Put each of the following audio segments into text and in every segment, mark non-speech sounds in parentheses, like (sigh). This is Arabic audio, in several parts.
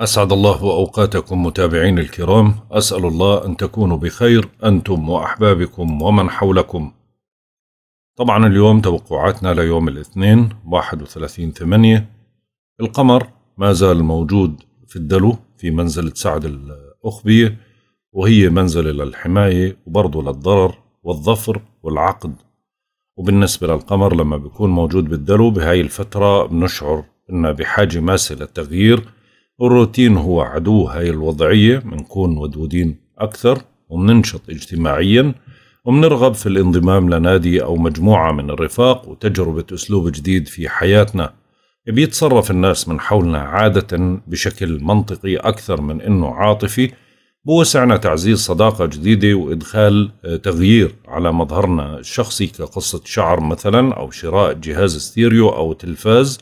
أسعد الله أوقاتكم متابعين الكرام أسأل الله أن تكونوا بخير أنتم وأحبابكم ومن حولكم طبعا اليوم توقعاتنا ليوم الاثنين 31 ثمانية القمر ما زال موجود في الدلو في منزلة سعد الأخبية وهي منزلة للحماية وبرضه للضرر والظفر والعقد وبالنسبة للقمر لما بيكون موجود بالدلو بهاي الفترة بنشعر إنه بحاجة ماسة للتغيير الروتين هو عدو هاي الوضعية بنكون ودودين أكثر وبننشط اجتماعيا وبنرغب في الانضمام لنادي أو مجموعة من الرفاق وتجربة أسلوب جديد في حياتنا بيتصرف الناس من حولنا عادة بشكل منطقي أكثر من إنه عاطفي بوسعنا تعزيز صداقة جديدة وإدخال آه، تغيير على مظهرنا الشخصي كقصة شعر مثلا أو شراء جهاز ستيريو أو تلفاز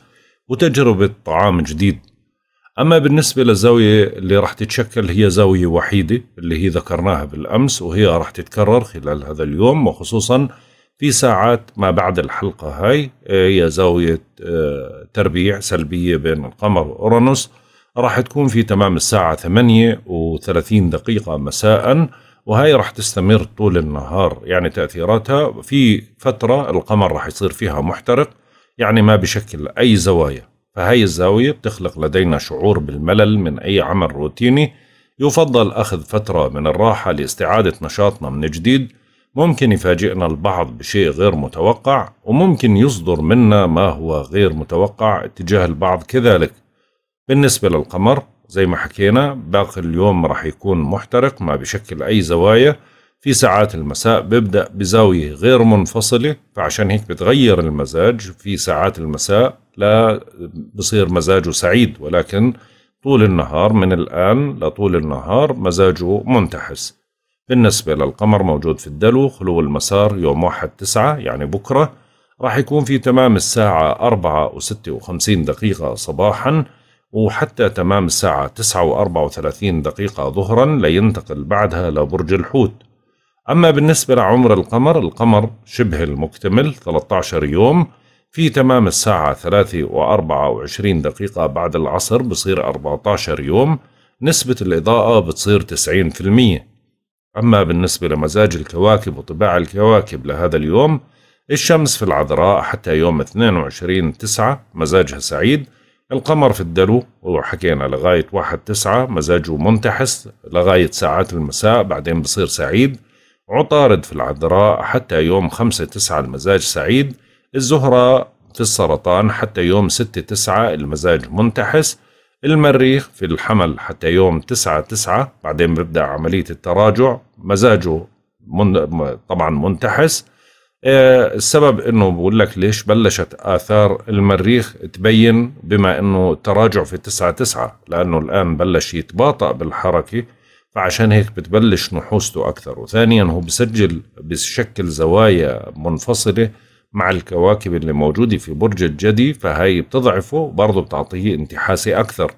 وتجربة طعام جديد أما بالنسبة للزاوية اللي راح تتشكل هي زاوية وحيدة اللي هي ذكرناها بالأمس وهي راح تتكرر خلال هذا اليوم وخصوصا في ساعات ما بعد الحلقة هاي آه، هي زاوية آه، تربيع سلبية بين القمر وأورانوس راح تكون في تمام الساعة 8 و30 دقيقة مساءً وهي راح تستمر طول النهار يعني تأثيراتها في فترة القمر راح يصير فيها محترق يعني ما بشكل أي زوايا فهي الزاوية بتخلق لدينا شعور بالملل من أي عمل روتيني يفضل أخذ فترة من الراحة لاستعادة نشاطنا من جديد ممكن يفاجئنا البعض بشيء غير متوقع وممكن يصدر منا ما هو غير متوقع اتجاه البعض كذلك بالنسبة للقمر زي ما حكينا باقي اليوم راح يكون محترق ما بشكل أي زوايا في ساعات المساء بيبدأ بزاوية غير منفصلة فعشان هيك بتغير المزاج في ساعات المساء لا بصير مزاجه سعيد ولكن طول النهار من الآن لطول النهار مزاجه منتحس بالنسبة للقمر موجود في الدلو خلو المسار يوم واحد تسعة يعني بكرة راح يكون في تمام الساعة أربعة وستة وخمسين دقيقة صباحا وحتى تمام الساعة تسعة وأربعة وثلاثين دقيقة ظهرا لينتقل بعدها لبرج الحوت أما بالنسبة لعمر القمر القمر شبه المكتمل 13 يوم في تمام الساعة 3 و24 دقيقة بعد العصر بصير 14 يوم نسبة الإضاءة بتصير 90% أما بالنسبة لمزاج الكواكب وطباع الكواكب لهذا اليوم الشمس في العذراء حتى يوم 22 تسعة مزاجها سعيد القمر في الدلو وحكينا لغاية 1 تسعة مزاجه منتحس لغاية ساعات المساء بعدين بصير سعيد عطارد في العذراء حتى يوم خمسة تسعة المزاج سعيد الزهرة في السرطان حتى يوم ستة تسعة المزاج منتحس المريخ في الحمل حتى يوم تسعة تسعة بعدين بيبدأ عملية التراجع مزاجه من طبعا منتحس آه، السبب انه بقول لك ليش بلشت اثار المريخ تبين بما انه التراجع في تسعة تسعة لانه الان بلش يتباطأ بالحركه فعشان هيك بتبلش نحوسته أكثر وثانيا هو بسجل بشكل زوايا منفصلة مع الكواكب اللي موجودة في برج الجدي فهي بتضعفه وبرضه بتعطيه انتحاسي أكثر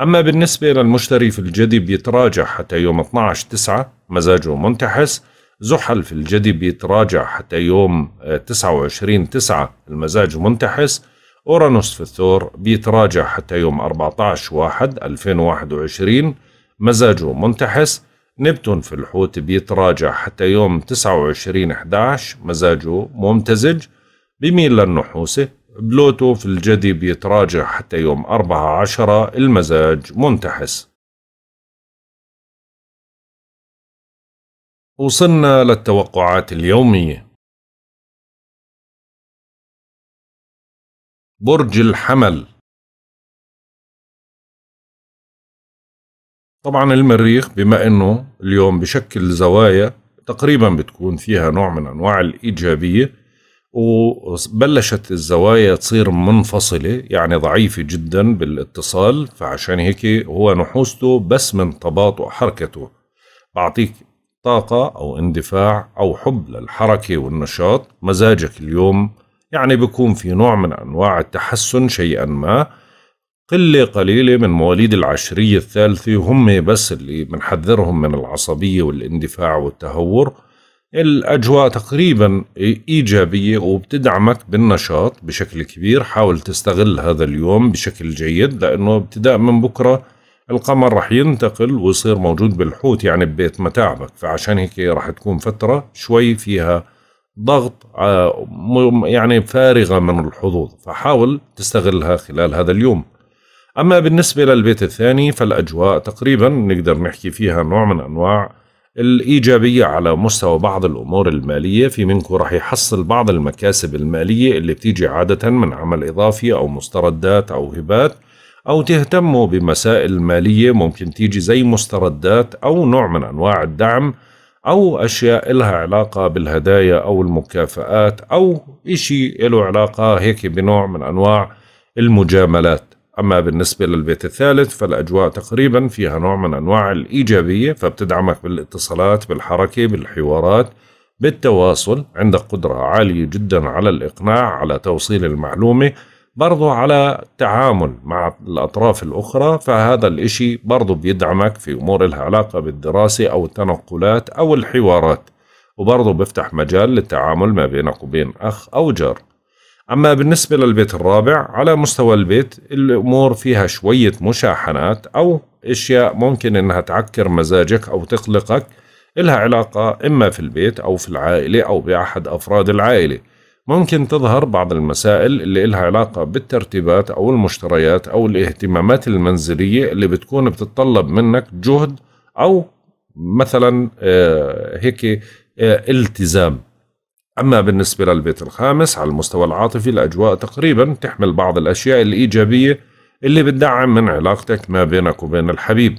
أما بالنسبة للمشتري في الجدي بيتراجع حتى يوم 12 9 مزاجه منتحس زحل في الجدي بيتراجع حتى يوم 29 9 المزاج منتحس أورانوس في الثور بيتراجع حتى يوم 14 1 2021 مزاجه منتحس نبتون في الحوت بيتراجع حتى يوم 29 11 مزاجه ممتزج بميل للنحوسة بلوتو في الجدي بيتراجع حتى يوم 14 المزاج منتحس وصلنا للتوقعات اليومية برج الحمل طبعا المريخ بما انه اليوم بشكل زوايا تقريبا بتكون فيها نوع من انواع الايجابيه وبلشت الزوايا تصير منفصله يعني ضعيفه جدا بالاتصال فعشان هيك هو نحوسته بس من تباطؤ حركته بعطيك طاقة أو اندفاع أو حب للحركة والنشاط مزاجك اليوم يعني بيكون في نوع من أنواع التحسن شيئا ما قلة قليلة من مواليد العشرية الثالثة هم بس اللي بنحذرهم من العصبية والاندفاع والتهور الأجواء تقريبا إيجابية وبتدعمك بالنشاط بشكل كبير حاول تستغل هذا اليوم بشكل جيد لأنه ابتداء من بكرة القمر رح ينتقل ويصير موجود بالحوت يعني ببيت متاعبك فعشان هيك رح تكون فترة شوي فيها ضغط آه، يعني فارغة من الحظوظ فحاول تستغلها خلال هذا اليوم أما بالنسبة للبيت الثاني فالأجواء تقريبا نقدر نحكي فيها نوع من أنواع الإيجابية على مستوى بعض الأمور المالية في منكم راح يحصل بعض المكاسب المالية اللي بتيجي عادة من عمل إضافي أو مستردات أو هبات أو تهتموا بمسائل مالية ممكن تيجي زي مستردات أو نوع من أنواع الدعم أو أشياء إلها علاقة بالهدايا أو المكافآت أو إشي له علاقة هيك بنوع من أنواع المجاملات أما بالنسبة للبيت الثالث فالأجواء تقريبا فيها نوع من أنواع الإيجابية فبتدعمك بالاتصالات بالحركة بالحوارات بالتواصل عندك قدرة عالية جدا على الإقناع على توصيل المعلومة برضو على التعامل مع الأطراف الأخرى فهذا الإشي برضو بيدعمك في أمور لها علاقة بالدراسة أو التنقلات أو الحوارات وبرضو بيفتح مجال للتعامل ما بينك وبين أخ أو جار أما بالنسبة للبيت الرابع على مستوى البيت الأمور فيها شوية مشاحنات أو أشياء ممكن أنها تعكر مزاجك أو تقلقك إلها علاقة إما في البيت أو في العائلة أو بأحد أفراد العائلة ممكن تظهر بعض المسائل اللي إلها علاقة بالترتيبات أو المشتريات أو الاهتمامات المنزلية اللي بتكون بتتطلب منك جهد أو مثلا آه، هيك آه، التزام أما بالنسبة للبيت الخامس على المستوى العاطفي الأجواء تقريبا تحمل بعض الأشياء الإيجابية اللي بتدعم من علاقتك ما بينك وبين الحبيب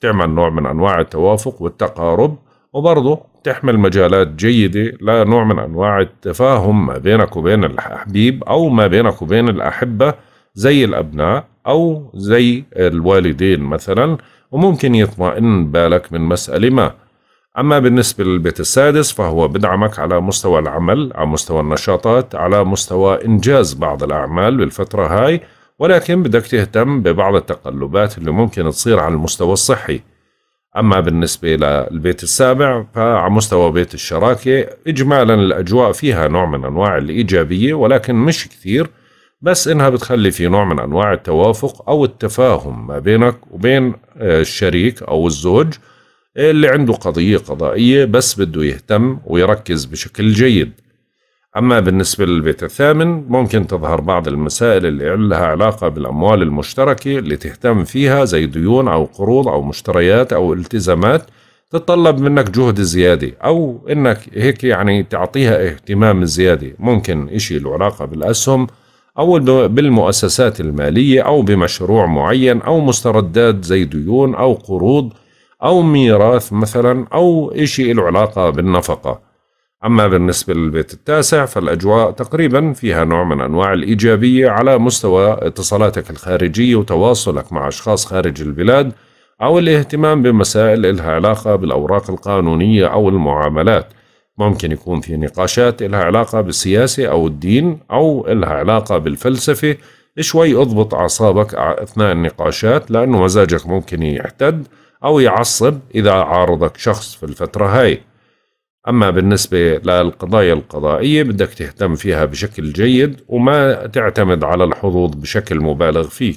تعمل نوع من أنواع التوافق والتقارب وبرضه تحمل مجالات جيدة لنوع من أنواع التفاهم ما بينك وبين الحبيب أو ما بينك وبين الأحبة زي الأبناء أو زي الوالدين مثلا وممكن يطمئن بالك من مسألة ما أما بالنسبة للبيت السادس فهو بدعمك على مستوى العمل على مستوى النشاطات على مستوى إنجاز بعض الأعمال بالفترة هاي ولكن بدك تهتم ببعض التقلبات اللي ممكن تصير على المستوى الصحي أما بالنسبة للبيت السابع فعلى مستوى بيت الشراكة إجمالا الأجواء فيها نوع من أنواع الإيجابية ولكن مش كثير بس إنها بتخلي في نوع من أنواع التوافق أو التفاهم ما بينك وبين آه، الشريك أو الزوج اللي عنده قضية قضائية بس بده يهتم ويركز بشكل جيد أما بالنسبة للبيت الثامن ممكن تظهر بعض المسائل اللي لها علاقة بالأموال المشتركة اللي تهتم فيها زي ديون أو قروض أو مشتريات أو التزامات تتطلب منك جهد زيادة أو إنك هيك يعني تعطيها اهتمام زيادة ممكن إشي له علاقة بالأسهم أو بالمؤسسات المالية أو بمشروع معين أو مستردات زي ديون أو قروض أو ميراث مثلا أو إشي له علاقة بالنفقة أما بالنسبة للبيت التاسع فالأجواء تقريبا فيها نوع من أنواع الإيجابية على مستوى اتصالاتك الخارجية وتواصلك مع أشخاص خارج البلاد أو الاهتمام بمسائل إلها علاقة بالأوراق القانونية أو المعاملات ممكن يكون في نقاشات إلها علاقة بالسياسة أو الدين أو إلها علاقة بالفلسفة شوي اضبط أعصابك أثناء النقاشات لأنه مزاجك ممكن يحتد أو يعصب إذا عارضك شخص في الفترة هاي أما بالنسبة للقضايا القضائية بدك تهتم فيها بشكل جيد وما تعتمد على الحظوظ بشكل مبالغ فيه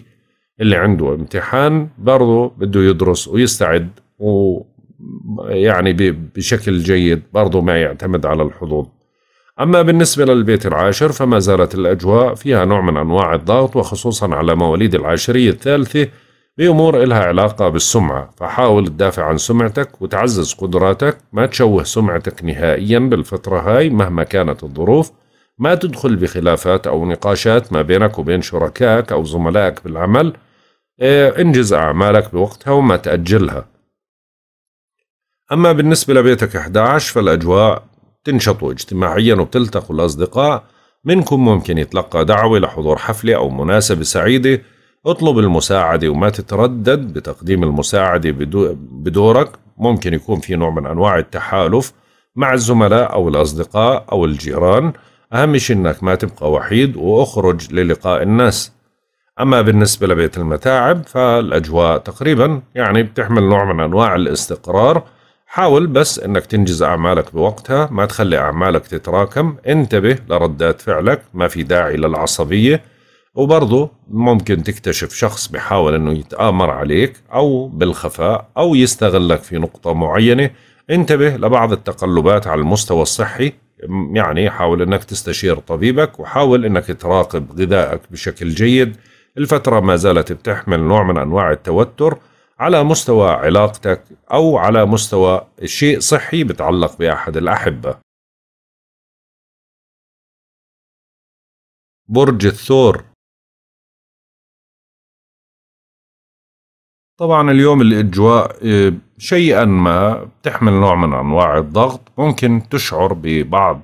اللي عنده امتحان برضه بده يدرس ويستعد و يعني بشكل جيد برضه ما يعتمد على الحظوظ أما بالنسبة للبيت العاشر فما زالت الأجواء فيها نوع من أنواع الضغط وخصوصا على مواليد العاشرية الثالثة بأمور إلها علاقة بالسمعة فحاول تدافع عن سمعتك وتعزز قدراتك ما تشوه سمعتك نهائيا بالفترة هاي مهما كانت الظروف ما تدخل بخلافات أو نقاشات ما بينك وبين شركائك أو زملائك بالعمل إيه، انجز أعمالك بوقتها وما تأجلها أما بالنسبة لبيتك 11 فالأجواء تنشط اجتماعيا وبتلتقوا الأصدقاء منكم ممكن يتلقى دعوة لحضور حفلة أو مناسبة سعيدة اطلب المساعدة وما تتردد بتقديم المساعدة بدورك ممكن يكون في نوع من أنواع التحالف مع الزملاء أو الأصدقاء أو الجيران أهم شيء أنك ما تبقى وحيد وأخرج للقاء الناس أما بالنسبة لبيت المتاعب فالأجواء تقريبا يعني بتحمل نوع من أنواع الاستقرار حاول بس أنك تنجز أعمالك بوقتها ما تخلي أعمالك تتراكم انتبه لردات فعلك ما في داعي للعصبية وبرضه ممكن تكتشف شخص بحاول انه يتآمر عليك او بالخفاء او يستغلك في نقطة معينة انتبه لبعض التقلبات على المستوى الصحي يعني حاول انك تستشير طبيبك وحاول انك تراقب غذائك بشكل جيد الفترة ما زالت بتحمل نوع من انواع التوتر على مستوى علاقتك او على مستوى شيء صحي بتعلق باحد الاحبة برج الثور طبعا اليوم الاجواء آه، شيئا ما بتحمل نوع من انواع الضغط ممكن تشعر ببعض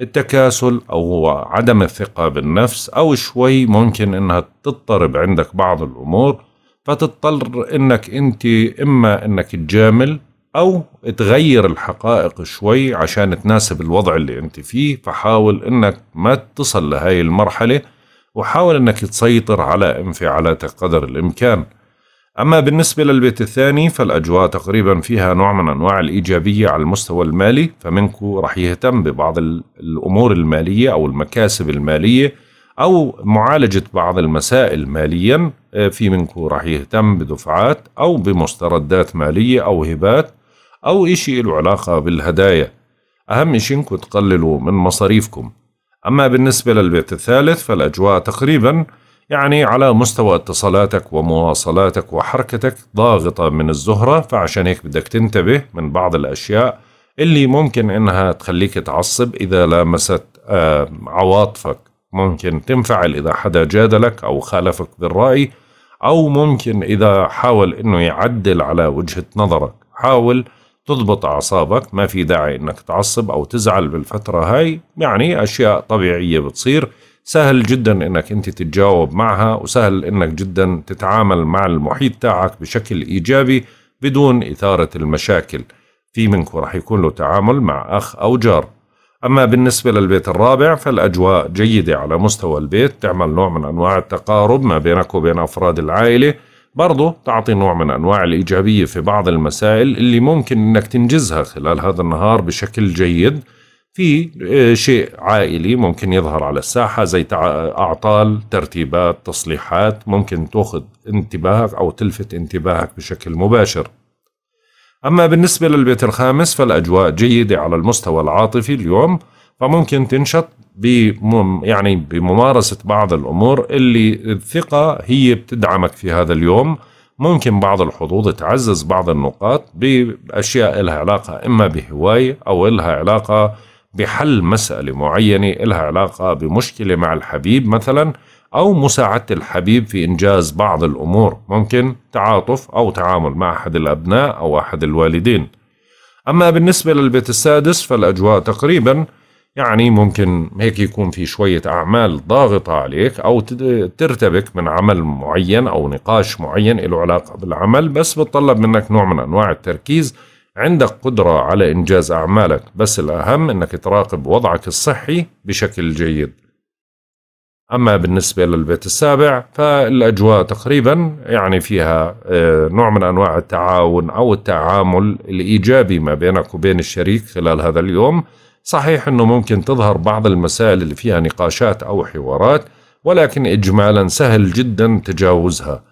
التكاسل او عدم الثقه بالنفس او شوي ممكن انها تضطرب عندك بعض الامور فتضطر انك انت اما انك تجامل او تغير الحقائق شوي عشان تناسب الوضع اللي انت فيه فحاول انك ما تصل لهاي المرحله وحاول انك تسيطر على انفعالاتك قدر الامكان أما بالنسبة للبيت الثاني فالأجواء تقريبا فيها نوع من أنواع الإيجابية على المستوى المالي فمنكو رح يهتم ببعض الأمور المالية أو المكاسب المالية أو معالجة بعض المسائل ماليا آه، في منكو رح يهتم بدفعات أو بمستردات مالية أو هبات أو إشي له علاقة بالهدايا أهم إشي إنكم تقللوا من مصاريفكم أما بالنسبة للبيت الثالث فالأجواء تقريباً يعني على مستوى اتصالاتك ومواصلاتك وحركتك ضاغطة من الزهرة فعشان هيك بدك تنتبه من بعض الأشياء اللي ممكن إنها تخليك تعصب إذا لامست آه، عواطفك ممكن تنفعل إذا حدا جادلك أو خالفك بالرأي أو ممكن إذا حاول إنه يعدل على وجهة نظرك حاول تضبط أعصابك ما في داعي إنك تعصب أو تزعل بالفترة هاي يعني أشياء طبيعية بتصير سهل جدا انك انت تتجاوب معها وسهل انك جدا تتعامل مع المحيط تاعك بشكل ايجابي بدون اثاره المشاكل في منكم راح يكون له تعامل مع اخ او جار اما بالنسبه للبيت الرابع فالاجواء جيده على مستوى البيت تعمل نوع من انواع التقارب ما بينك وبين افراد العائله برضه تعطي نوع من انواع الايجابيه في بعض المسائل اللي ممكن انك تنجزها خلال هذا النهار بشكل جيد في آه، شيء عائلي ممكن يظهر على الساحة زي أعطال ترتيبات تصليحات ممكن تأخذ انتباهك أو تلفت انتباهك بشكل مباشر أما بالنسبة للبيت الخامس فالأجواء جيدة على المستوى العاطفي اليوم فممكن تنشط بمم يعني بممارسة بعض الأمور اللي الثقة هي بتدعمك في هذا اليوم ممكن بعض الحظوظ تعزز بعض النقاط بأشياء لها علاقة إما بهواية أو لها علاقة بحل مسألة معينة لها علاقة بمشكلة مع الحبيب مثلا أو مساعدة الحبيب في إنجاز بعض الأمور ممكن تعاطف أو تعامل مع أحد الأبناء أو أحد الوالدين أما بالنسبة للبيت السادس فالأجواء تقريبا يعني ممكن هيك يكون في شوية أعمال ضاغطة عليك أو ترتبك من عمل معين أو نقاش معين له علاقة بالعمل بس بتطلب منك نوع من أنواع التركيز عندك قدرة على إنجاز أعمالك بس الأهم أنك تراقب وضعك الصحي بشكل جيد أما بالنسبة للبيت السابع فالأجواء تقريبا يعني فيها آه، نوع من أنواع التعاون أو التعامل الإيجابي ما بينك وبين الشريك خلال هذا اليوم صحيح أنه ممكن تظهر بعض المسائل اللي فيها نقاشات أو حوارات ولكن إجمالا سهل جدا تجاوزها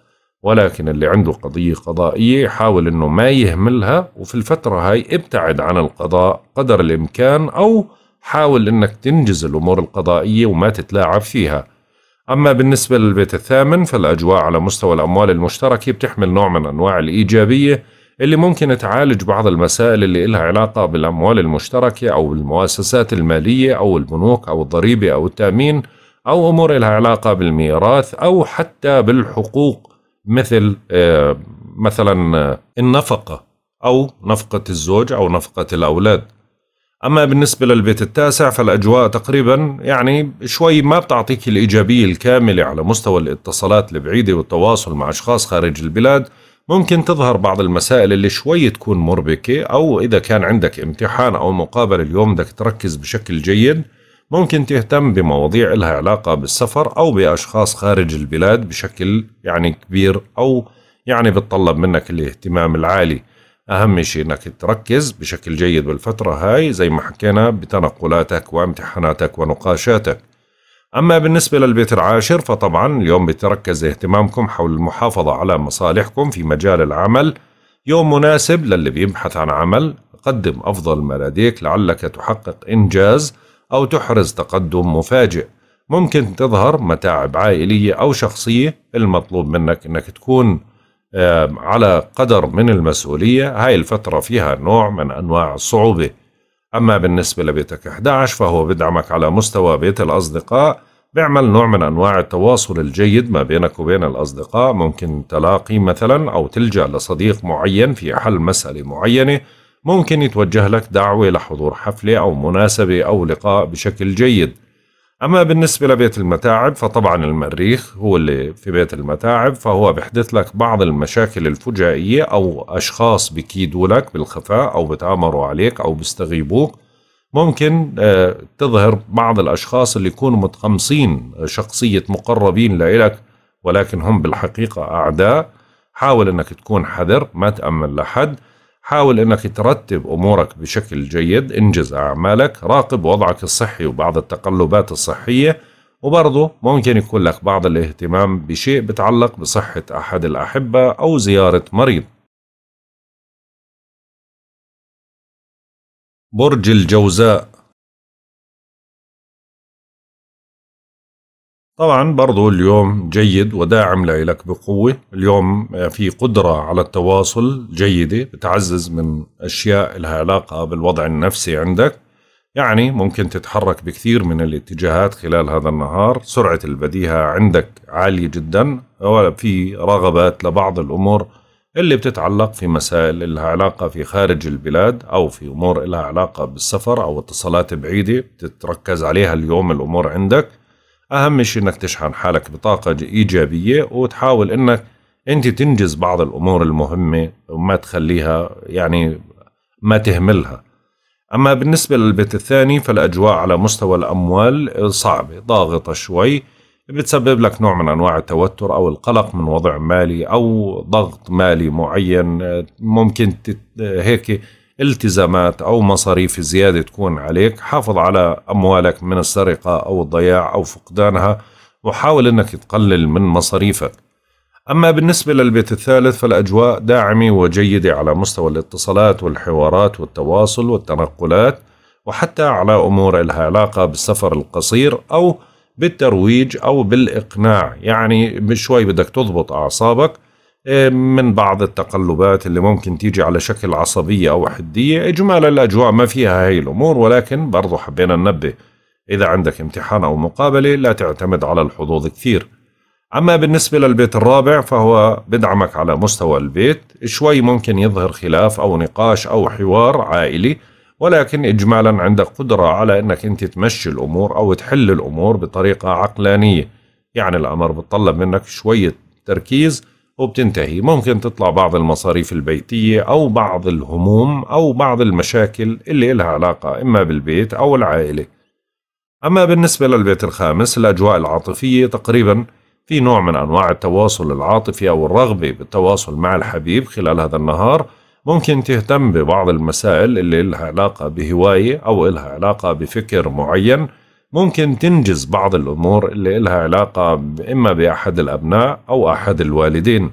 ولكن اللي عنده قضية قضائية يحاول أنه ما يهملها وفي الفترة هاي ابتعد عن القضاء قدر الإمكان أو حاول أنك تنجز الأمور القضائية وما تتلاعب فيها أما بالنسبة للبيت الثامن فالأجواء على مستوى الأموال المشتركة بتحمل نوع من أنواع الإيجابية اللي ممكن تعالج بعض المسائل اللي إلها علاقة بالأموال المشتركة أو بالمؤسسات المالية أو البنوك أو الضريبة أو التأمين أو أمور إلها علاقة بالميراث أو حتى بالحقوق مثل آه، مثلا آه، النفقه او نفقه الزوج او نفقه الاولاد اما بالنسبه للبيت التاسع فالاجواء تقريبا يعني شوي ما بتعطيك الايجابيه الكامله على مستوى الاتصالات البعيده والتواصل مع اشخاص خارج البلاد ممكن تظهر بعض المسائل اللي شوي تكون مربكه او اذا كان عندك امتحان او مقابله اليوم بدك تركز بشكل جيد ممكن تهتم بمواضيع لها علاقة بالسفر أو بأشخاص خارج البلاد بشكل يعني كبير أو يعني بتطلب منك الاهتمام العالي أهم شيء أنك تركز بشكل جيد بالفترة هاي زي ما حكينا بتنقلاتك وامتحاناتك ونقاشاتك أما بالنسبة للبيت العاشر فطبعا اليوم بتركز اهتمامكم حول المحافظة على مصالحكم في مجال العمل يوم مناسب للي بيبحث عن عمل قدم أفضل ما لديك لعلك تحقق إنجاز أو تحرز تقدم مفاجئ ممكن تظهر متاعب عائلية أو شخصية المطلوب منك أنك تكون على قدر من المسؤولية هاي الفترة فيها نوع من أنواع الصعوبة أما بالنسبة لبيتك 11 فهو بدعمك على مستوى بيت الأصدقاء بيعمل نوع من أنواع التواصل الجيد ما بينك وبين الأصدقاء ممكن تلاقي مثلا أو تلجأ لصديق معين في حل مسألة معينة ممكن يتوجه لك دعوة لحضور حفلة أو مناسبة أو لقاء بشكل جيد أما بالنسبة لبيت المتاعب فطبعا المريخ هو اللي في بيت المتاعب فهو بيحدث لك بعض المشاكل الفجائية أو أشخاص بكيدوا لك بالخفاء أو بتآمروا عليك أو بيستغيبوك ممكن آه، تظهر بعض الأشخاص اللي يكونوا متقمصين آه، شخصية مقربين لإلك ولكن هم بالحقيقة أعداء حاول أنك تكون حذر ما تأمن لحد حاول أنك ترتب أمورك بشكل جيد انجز أعمالك راقب وضعك الصحي وبعض التقلبات الصحية وبرضه ممكن يكون لك بعض الاهتمام بشيء بتعلق بصحة أحد الأحبة أو زيارة مريض برج الجوزاء طبعا برضو اليوم جيد وداعم لإلك بقوة اليوم في قدرة على التواصل جيدة بتعزز من أشياء لها علاقة بالوضع النفسي عندك يعني ممكن تتحرك بكثير من الاتجاهات خلال هذا النهار سرعة البديهة عندك عالية جدا في رغبات لبعض الأمور اللي بتتعلق في مسائل لها علاقة في خارج البلاد أو في أمور لها علاقة بالسفر أو اتصالات بعيدة بتتركز عليها اليوم الأمور عندك اهم شيء انك تشحن حالك بطاقه ايجابيه وتحاول انك انت تنجز بعض الامور المهمه وما تخليها يعني ما تهملها اما بالنسبه للبيت الثاني فالاجواء على مستوى الاموال صعبه ضاغطه شوي بتسبب لك نوع من انواع التوتر او القلق من وضع مالي او ضغط مالي معين ممكن هيك التزامات أو مصاريف زيادة تكون عليك حافظ على أموالك من السرقة أو الضياع أو فقدانها وحاول أنك تقلل من مصاريفك أما بالنسبة للبيت الثالث فالأجواء داعمة وجيدة على مستوى الاتصالات والحوارات والتواصل والتنقلات وحتى على أمور لها علاقة بالسفر القصير أو بالترويج أو بالإقناع يعني شوي بدك تضبط أعصابك إيه، من بعض التقلبات اللي ممكن تيجي على شكل عصبية أو حدية إجمالا الأجواء ما فيها هاي الأمور ولكن برضو حبينا ننبه إذا عندك امتحان أو مقابلة لا تعتمد على الحظوظ كثير أما بالنسبة للبيت الرابع فهو بدعمك على مستوى البيت شوي ممكن يظهر خلاف أو نقاش أو حوار عائلي ولكن إجمالا عندك قدرة على أنك أنت تمشي الأمور أو تحل الأمور بطريقة عقلانية يعني الأمر بتطلب منك شوية تركيز وبتنتهي ممكن تطلع بعض المصاريف البيتية أو بعض الهموم أو بعض المشاكل اللي إلها علاقة إما بالبيت أو العائلة أما بالنسبة للبيت الخامس الأجواء العاطفية تقريبا في نوع من أنواع التواصل العاطفي أو الرغبة بالتواصل مع الحبيب خلال هذا النهار ممكن تهتم ببعض المسائل اللي إلها علاقة بهواية أو إلها علاقة بفكر معين ممكن تنجز بعض الأمور اللي إلها علاقة إما بأحد الأبناء أو أحد الوالدين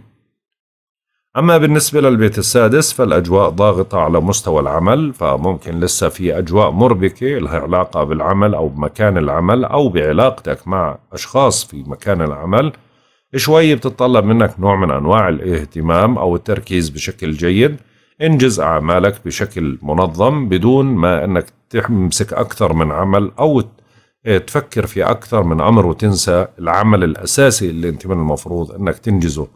أما بالنسبة للبيت السادس فالأجواء ضاغطة على مستوى العمل فممكن لسه في أجواء مربكة لها علاقة بالعمل أو بمكان العمل أو بعلاقتك مع أشخاص في مكان العمل شوي بتتطلب منك نوع من أنواع الاهتمام أو التركيز بشكل جيد انجز أعمالك بشكل منظم بدون ما أنك تمسك أكثر من عمل أو إيه، تفكر في أكثر من أمر وتنسى العمل الأساسي اللي أنت من المفروض أنك تنجزه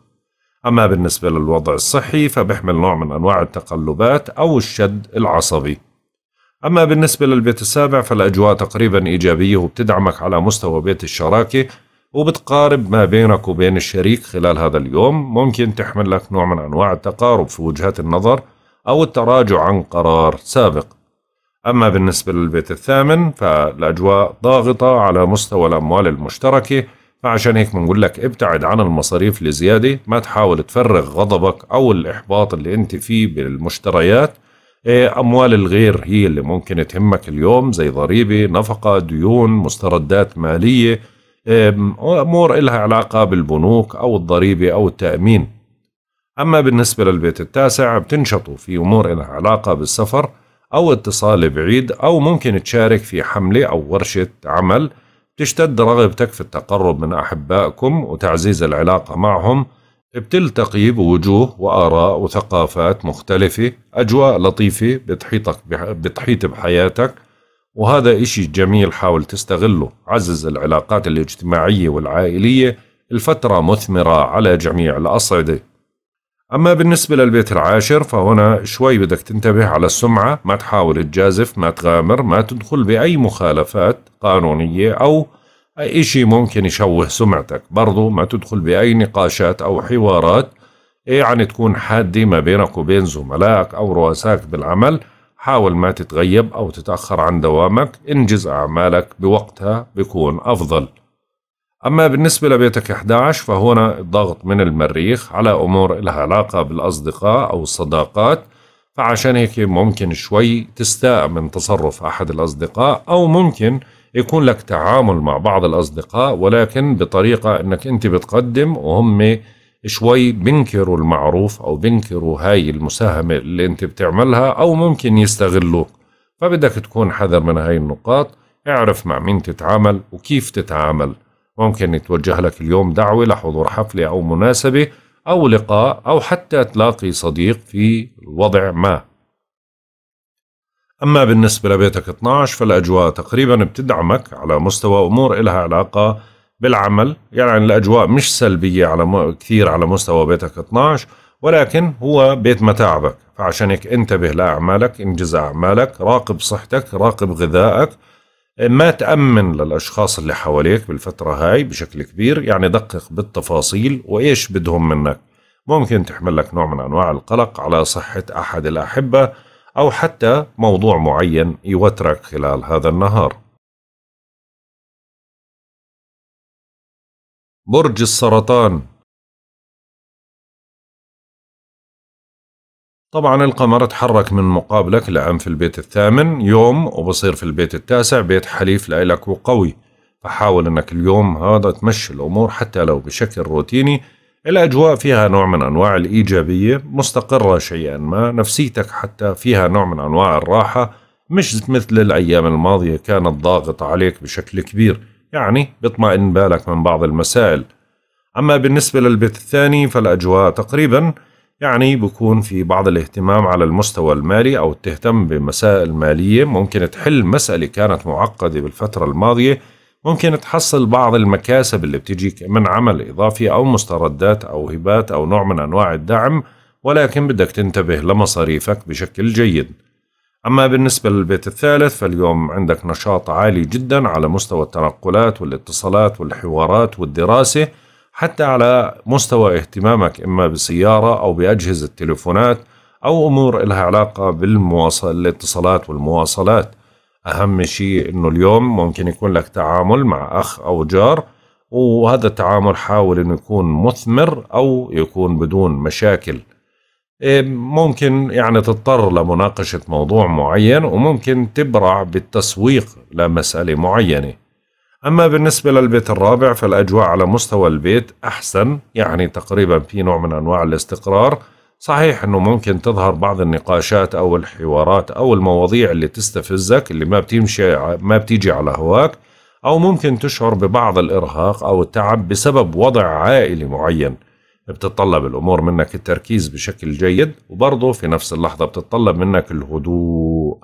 أما بالنسبة للوضع الصحي فبيحمل نوع من أنواع التقلبات أو الشد العصبي أما بالنسبة للبيت السابع فالأجواء تقريبا إيجابية وبتدعمك على مستوى بيت الشراكة وبتقارب ما بينك وبين الشريك خلال هذا اليوم ممكن تحمل لك نوع من أنواع التقارب في وجهات النظر أو التراجع عن قرار سابق أما بالنسبة للبيت الثامن فالأجواء ضاغطة على مستوى الأموال المشتركة فعشان هيك بنقول لك ابتعد عن المصاريف لزيادة ما تحاول تفرغ غضبك أو الإحباط اللي أنت فيه بالمشتريات إيه، أموال الغير هي اللي ممكن تهمك اليوم زي ضريبة نفقة ديون مستردات مالية إيه، أمور إلها علاقة بالبنوك أو الضريبة أو التأمين أما بالنسبة للبيت التاسع بتنشطوا في أمور إلها علاقة بالسفر أو اتصال بعيد أو ممكن تشارك في حملة أو ورشة عمل تشتد رغبتك في التقرب من أحبائكم وتعزيز العلاقة معهم بتلتقي بوجوه وآراء وثقافات مختلفة أجواء لطيفة بتحيطك بتحيط بحياتك وهذا إشي جميل حاول تستغله عزز العلاقات الاجتماعية والعائلية الفترة مثمرة على جميع الأصعدة أما بالنسبة للبيت العاشر فهنا شوي بدك تنتبه على السمعة ما تحاول تجازف ما تغامر ما تدخل بأي مخالفات قانونية أو أي شيء ممكن يشوه سمعتك برضو ما تدخل بأي نقاشات أو حوارات إيه يعني تكون حادة ما بينك وبين زملائك أو رؤسائك بالعمل حاول ما تتغيب أو تتأخر عن دوامك انجز أعمالك بوقتها بيكون أفضل أما بالنسبة لبيتك 11 فهنا الضغط من المريخ على أمور لها علاقة بالأصدقاء أو الصداقات فعشان هيك ممكن شوي تستاء من تصرف أحد الأصدقاء أو ممكن يكون لك تعامل مع بعض الأصدقاء ولكن بطريقة أنك أنت بتقدم وهم شوي بنكروا المعروف أو بنكروا هاي المساهمة اللي أنت بتعملها أو ممكن يستغلوك فبدك تكون حذر من هاي النقاط اعرف مع مين تتعامل وكيف تتعامل ممكن يتوجه لك اليوم دعوة لحضور حفلة أو مناسبة أو لقاء أو حتى تلاقي صديق في وضع ما أما بالنسبة لبيتك 12 فالأجواء تقريبا بتدعمك على مستوى أمور إلها علاقة بالعمل يعني الأجواء مش سلبية على م... كثير على مستوى بيتك 12 ولكن هو بيت متاعبك فعشان هيك انتبه لأعمالك انجز أعمالك راقب صحتك راقب غذائك ما تأمن للأشخاص اللي حواليك بالفترة هاي بشكل كبير يعني دقق بالتفاصيل وإيش بدهم منك ممكن تحمل لك نوع من أنواع القلق على صحة أحد الأحبة أو حتى موضوع معين يوترك خلال هذا النهار برج السرطان طبعا القمر تحرك من مقابلك لعم في البيت الثامن يوم وبصير في البيت التاسع بيت حليف لإلك وقوي فحاول أنك اليوم هذا تمشي الأمور حتى لو بشكل روتيني الأجواء فيها نوع من أنواع الإيجابية مستقرة شيئا ما نفسيتك حتى فيها نوع من أنواع الراحة مش مثل الأيام الماضية كانت ضاغطة عليك بشكل كبير يعني بيطمئن بالك من بعض المسائل أما بالنسبة للبيت الثاني فالأجواء تقريباً يعني بكون في بعض الاهتمام على المستوى المالي أو تهتم بمسائل مالية ممكن تحل مسألة كانت معقدة بالفترة الماضية ممكن تحصل بعض المكاسب اللي بتجيك من عمل إضافي أو مستردات أو هبات أو نوع من أنواع الدعم ولكن بدك تنتبه لمصاريفك بشكل جيد أما بالنسبة للبيت الثالث فاليوم عندك نشاط عالي جدا على مستوى التنقلات والاتصالات والحوارات والدراسة حتى على مستوى اهتمامك إما بسيارة أو بأجهزة تليفونات أو أمور لها علاقة الاتصالات والمواصلات أهم شيء أنه اليوم ممكن يكون لك تعامل مع أخ أو جار وهذا التعامل حاول أنه يكون مثمر أو يكون بدون مشاكل إيه، ممكن يعني تضطر لمناقشة موضوع معين وممكن تبرع بالتسويق لمسألة معينة أما بالنسبة للبيت الرابع فالأجواء على مستوى البيت أحسن يعني تقريبا في نوع من أنواع الاستقرار صحيح أنه ممكن تظهر بعض النقاشات أو الحوارات أو المواضيع اللي تستفزك اللي ما بتمشي ما بتيجي على هواك أو ممكن تشعر ببعض الإرهاق أو التعب بسبب وضع عائلي معين بتتطلب الأمور منك التركيز بشكل جيد وبرضه في نفس اللحظة بتتطلب منك الهدوء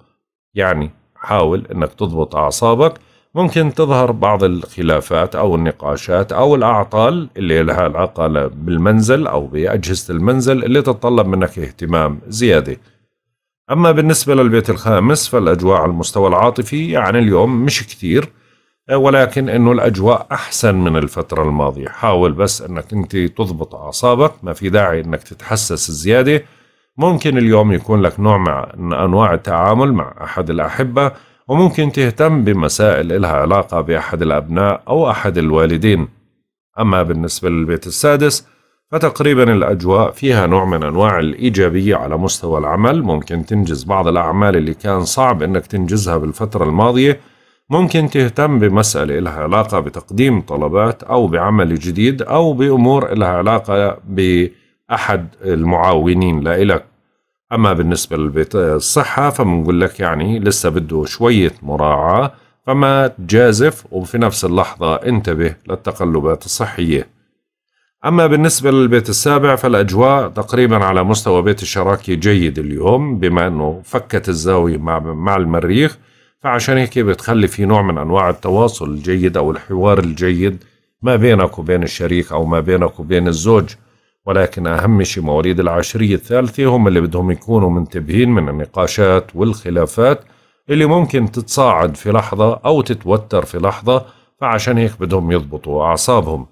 يعني حاول أنك تضبط أعصابك ممكن تظهر بعض الخلافات أو النقاشات أو الأعطال اللي لها علاقة بالمنزل أو بأجهزة المنزل اللي تتطلب منك اهتمام زيادة أما بالنسبة للبيت الخامس فالأجواء على المستوى العاطفي يعني اليوم مش كتير ولكن أنه الأجواء أحسن من الفترة الماضية حاول بس أنك أنت تضبط أعصابك ما في داعي أنك تتحسس زيادة ممكن اليوم يكون لك نوع من أنواع التعامل مع أحد الأحبة وممكن تهتم بمسائل إلها علاقة بأحد الأبناء أو أحد الوالدين أما بالنسبة للبيت السادس فتقريبا الأجواء فيها نوع من أنواع الإيجابية على مستوى العمل ممكن تنجز بعض الأعمال اللي كان صعب أنك تنجزها بالفترة الماضية ممكن تهتم بمسألة إلها علاقة بتقديم طلبات أو بعمل جديد أو بأمور إلها علاقة بأحد المعاونين لإلك أما بالنسبة للبيت الصحة فبنقول لك يعني لسه بده شوية مراعاة فما تجازف وفي نفس اللحظة انتبه للتقلبات الصحية أما بالنسبة للبيت السابع فالأجواء تقريبا على مستوى بيت الشراكة جيد اليوم بما أنه فكت الزاوية مع المريخ فعشان هيك بتخلي في نوع من أنواع التواصل الجيد أو الحوار الجيد ما بينك وبين الشريك أو ما بينك وبين الزوج ولكن أهم شيء مواليد العشرية الثالثة هم اللي بدهم يكونوا منتبهين من النقاشات والخلافات اللي ممكن تتصاعد في لحظة أو تتوتر في لحظة فعشان هيك بدهم يضبطوا أعصابهم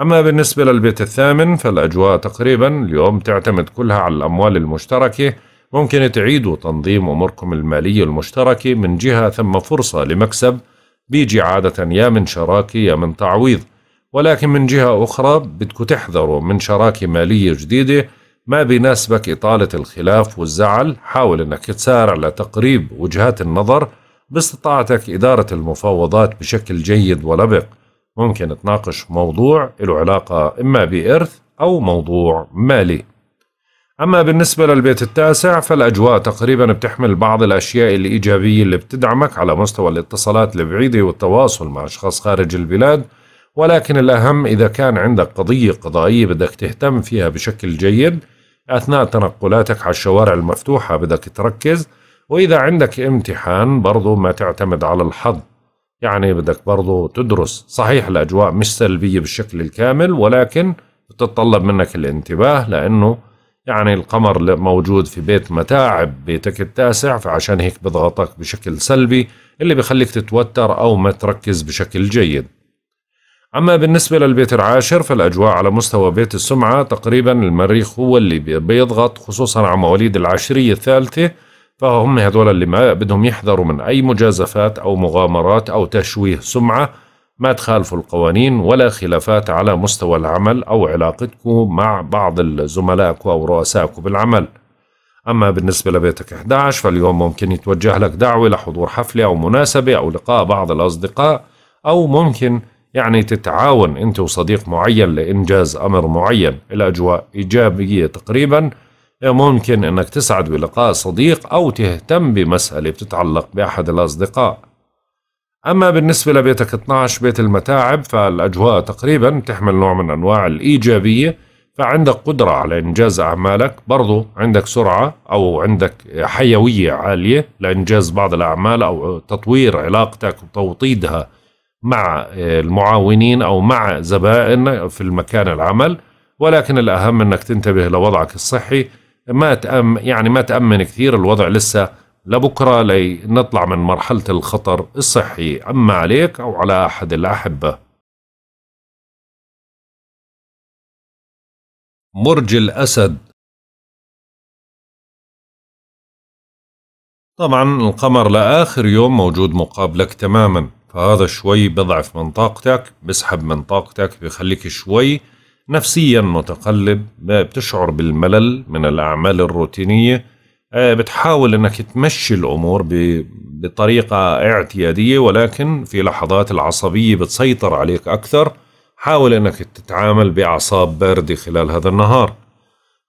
أما بالنسبة للبيت الثامن فالأجواء تقريبا اليوم تعتمد كلها على الأموال المشتركة ممكن تعيدوا تنظيم أموركم المالية المشتركة من جهة ثم فرصة لمكسب بيجي عادة يا من شراكة يا من تعويض ولكن من جهة أخرى بدك تحذروا من شراكة مالية جديدة ما بيناسبك إطالة الخلاف والزعل حاول أنك تسارع لتقريب وجهات النظر باستطاعتك إدارة المفاوضات بشكل جيد ولبق ممكن تناقش موضوع له علاقة إما بإرث أو موضوع مالي أما بالنسبة للبيت التاسع فالأجواء تقريبا بتحمل بعض الأشياء الإيجابية اللي بتدعمك على مستوى الاتصالات البعيدة والتواصل مع أشخاص خارج البلاد ولكن الأهم إذا كان عندك قضية قضائية بدك تهتم فيها بشكل جيد أثناء تنقلاتك على الشوارع المفتوحة بدك تركز وإذا عندك امتحان برضو ما تعتمد على الحظ يعني بدك برضو تدرس صحيح الأجواء مش سلبية بالشكل الكامل ولكن بتطلب منك الانتباه لأنه يعني القمر موجود في بيت متاعب بيتك التاسع فعشان هيك بضغطك بشكل سلبي اللي بخليك تتوتر أو ما تركز بشكل جيد أما بالنسبة للبيت العاشر فالأجواء على مستوى بيت السمعة تقريبا المريخ هو اللي بيضغط خصوصا على مواليد العشرية الثالثة فهم هذول اللي ما بدهم يحذروا من أي مجازفات أو مغامرات أو تشويه سمعة ما تخالفوا القوانين ولا خلافات على مستوى العمل أو علاقتكم مع بعض زملائك أو رؤسائكم بالعمل أما بالنسبة لبيتك 11 فاليوم ممكن يتوجه لك دعوة لحضور حفلة أو مناسبة أو لقاء بعض الأصدقاء أو ممكن يعني تتعاون أنت وصديق معين لإنجاز أمر معين الأجواء إيجابية تقريبا ممكن أنك تسعد بلقاء صديق أو تهتم بمسألة بتتعلق بأحد الأصدقاء أما بالنسبة لبيتك 12 بيت المتاعب فالأجواء تقريبا تحمل نوع من أنواع الإيجابية فعندك قدرة على إنجاز أعمالك برضو عندك سرعة أو عندك حيوية عالية لإنجاز بعض الأعمال أو تطوير علاقتك وتوطيدها مع آه، المعاونين او مع زبائن في المكان العمل ولكن الاهم انك تنتبه لوضعك الصحي ما تأم يعني ما تامن كثير الوضع لسه لبكره لنطلع من مرحله الخطر الصحي اما عليك او على احد الاحبه مرج الاسد طبعا القمر لاخر يوم موجود مقابلك تماما فهذا شوي بضعف من طاقتك بسحب من طاقتك بخليك شوي نفسيا متقلب بتشعر بالملل من الأعمال الروتينية آه، بتحاول أنك تمشي الأمور بطريقة اعتيادية ولكن في لحظات العصبية بتسيطر عليك أكثر حاول أنك تتعامل بأعصاب باردة خلال هذا النهار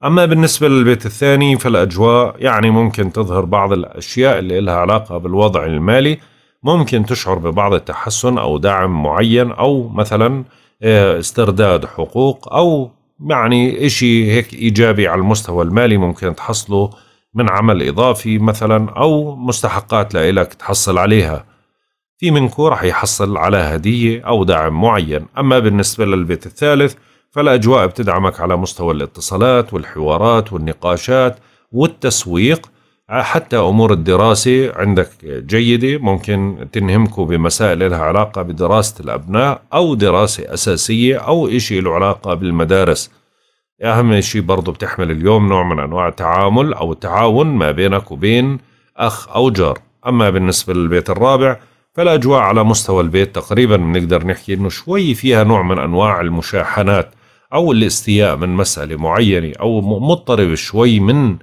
أما بالنسبة للبيت الثاني فالأجواء يعني ممكن تظهر بعض الأشياء اللي لها علاقة بالوضع المالي ممكن تشعر ببعض التحسن أو دعم معين أو مثلا آه، استرداد حقوق أو يعني إشي هيك إيجابي على المستوى المالي ممكن تحصله من عمل إضافي مثلا أو مستحقات لإلك تحصل عليها في منكو رح يحصل على هدية أو دعم معين أما بالنسبة للبيت الثالث فالأجواء بتدعمك على مستوى الاتصالات والحوارات والنقاشات والتسويق حتى امور الدراسه عندك جيده ممكن تنهمكوا بمسائل لها علاقه بدراسه الابناء او دراسه اساسيه او شيء له علاقه بالمدارس اهم شيء برضه بتحمل اليوم نوع من انواع التعامل او التعاون ما بينك وبين اخ او جار اما بالنسبه للبيت الرابع فالاجواء على مستوى البيت تقريبا بنقدر نحكي انه شوي فيها نوع من انواع المشاحنات او الاستياء من مساله معينه او مضطرب شوي من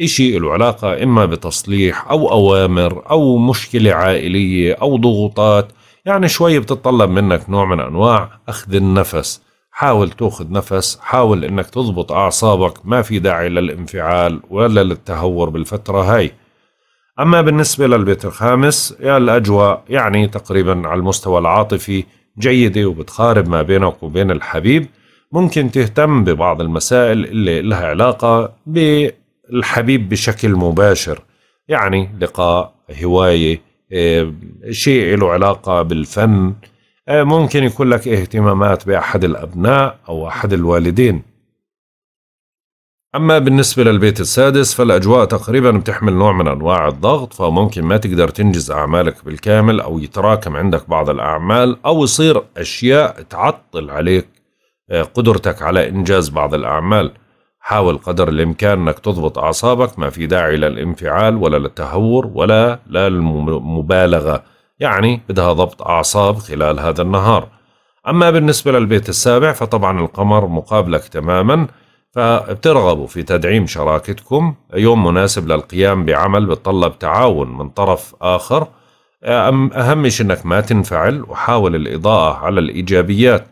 إشي له علاقة إما بتصليح أو أوامر أو مشكلة عائلية أو ضغوطات يعني شوي بتطلب منك نوع من أنواع أخذ النفس حاول تأخذ نفس حاول إنك تضبط أعصابك ما في داعي للانفعال ولا للتهور بالفترة هاي أما بالنسبة للبيت الخامس الأجواء يعني تقريبا على المستوى العاطفي جيدة وبتقارب ما بينك وبين الحبيب ممكن تهتم ببعض المسائل اللي لها علاقة ب الحبيب بشكل مباشر يعني لقاء هواية آه، شيء له علاقة بالفن آه، ممكن يكون لك اهتمامات بأحد الأبناء أو أحد الوالدين أما بالنسبة للبيت السادس فالأجواء تقريبا بتحمل نوع من أنواع الضغط فممكن ما تقدر تنجز أعمالك بالكامل أو يتراكم عندك بعض الأعمال أو يصير أشياء تعطل عليك آه، قدرتك على إنجاز بعض الأعمال حاول قدر الإمكان أنك تضبط أعصابك ما في داعي للانفعال ولا للتهور ولا للمبالغة يعني بدها ضبط أعصاب خلال هذا النهار أما بالنسبة للبيت السابع فطبعا القمر مقابلك تماما فبترغبوا في تدعيم شراكتكم يوم مناسب للقيام بعمل بتطلب تعاون من طرف آخر أهم شيء أنك ما تنفعل وحاول الإضاءة على الإيجابيات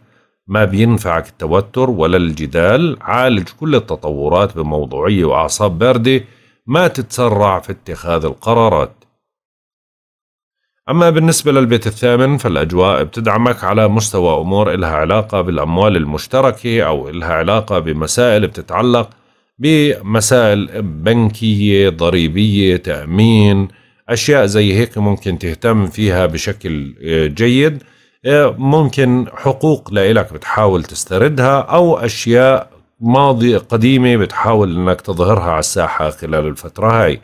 ما بينفعك التوتر ولا الجدال عالج كل التطورات بموضوعية وأعصاب باردة ما تتسرع في اتخاذ القرارات أما بالنسبة للبيت الثامن فالأجواء بتدعمك على مستوى أمور إلها علاقة بالأموال المشتركة أو إلها علاقة بمسائل بتتعلق بمسائل بنكية ضريبية تأمين أشياء زي هيك ممكن تهتم فيها بشكل آه، جيد ممكن حقوق لإلك بتحاول تستردها أو أشياء ماضي قديمة بتحاول أنك تظهرها على الساحة خلال الفترة هاي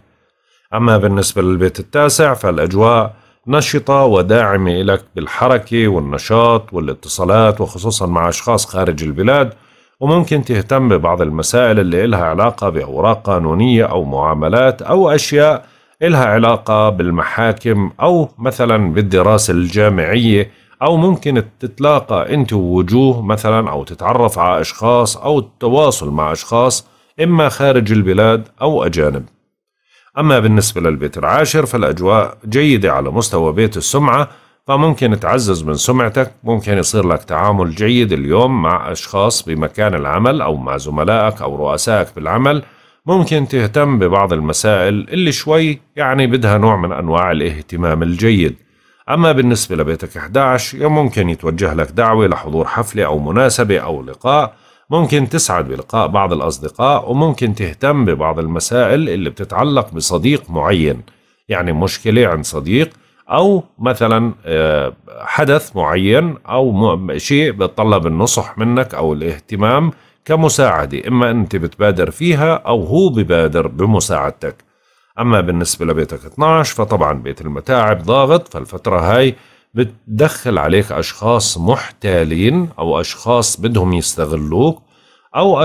أما بالنسبة للبيت التاسع فالأجواء نشطة وداعمة لك بالحركة والنشاط والاتصالات وخصوصا مع أشخاص خارج البلاد وممكن تهتم ببعض المسائل اللي إلها علاقة بأوراق قانونية أو معاملات أو أشياء إلها علاقة بالمحاكم أو مثلا بالدراسة الجامعية او ممكن تتلاقى انت ووجوه مثلا او تتعرف على اشخاص او التواصل مع اشخاص اما خارج البلاد او اجانب اما بالنسبه للبيت العاشر فالاجواء جيده على مستوى بيت السمعه فممكن تعزز من سمعتك ممكن يصير لك تعامل جيد اليوم مع اشخاص بمكان العمل او مع زملائك او رؤسائك بالعمل ممكن تهتم ببعض المسائل اللي شوي يعني بدها نوع من انواع الاهتمام الجيد أما بالنسبة لبيتك 11 ممكن يتوجه لك دعوة لحضور حفلة أو مناسبة أو لقاء ممكن تسعد بلقاء بعض الأصدقاء وممكن تهتم ببعض المسائل اللي بتتعلق بصديق معين يعني مشكلة عند صديق أو مثلا آه، حدث معين أو شيء بتطلب النصح منك أو الاهتمام كمساعدة إما أنت بتبادر فيها أو هو ببادر بمساعدتك أما بالنسبة لبيتك 12 فطبعا بيت المتاعب ضاغط فالفترة هاي بتدخل عليك أشخاص محتالين أو أشخاص بدهم يستغلوك أو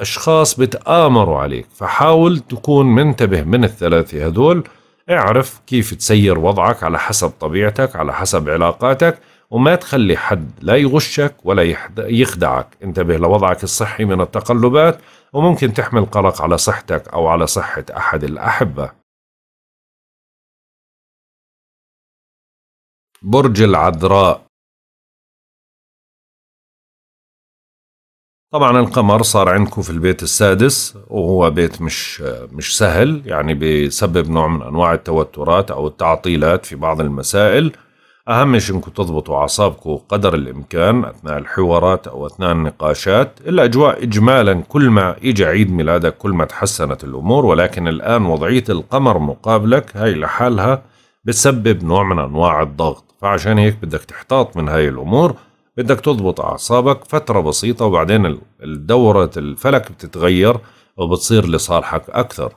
أشخاص بتآمروا عليك فحاول تكون منتبه من الثلاثة هدول اعرف كيف تسير وضعك على حسب طبيعتك على حسب علاقاتك وما تخلي حد لا يغشك ولا يخدعك انتبه لوضعك الصحي من التقلبات وممكن تحمل قلق على صحتك أو على صحة أحد الأحبة برج العذراء طبعا القمر صار عندكم في البيت السادس وهو بيت مش مش سهل يعني بيسبب نوع من انواع التوترات او التعطيلات في بعض المسائل أهم شيء إنكم تضبطوا أعصابكم قدر الإمكان أثناء الحوارات أو أثناء النقاشات الأجواء إجمالا كل ما إجى عيد ميلادك كل ما تحسنت الأمور ولكن الآن وضعية القمر مقابلك هاي لحالها بتسبب نوع من أنواع الضغط فعشان هيك بدك تحتاط من هاي الأمور بدك تضبط أعصابك فترة بسيطة وبعدين دورة الفلك بتتغير وبتصير لصالحك أكثر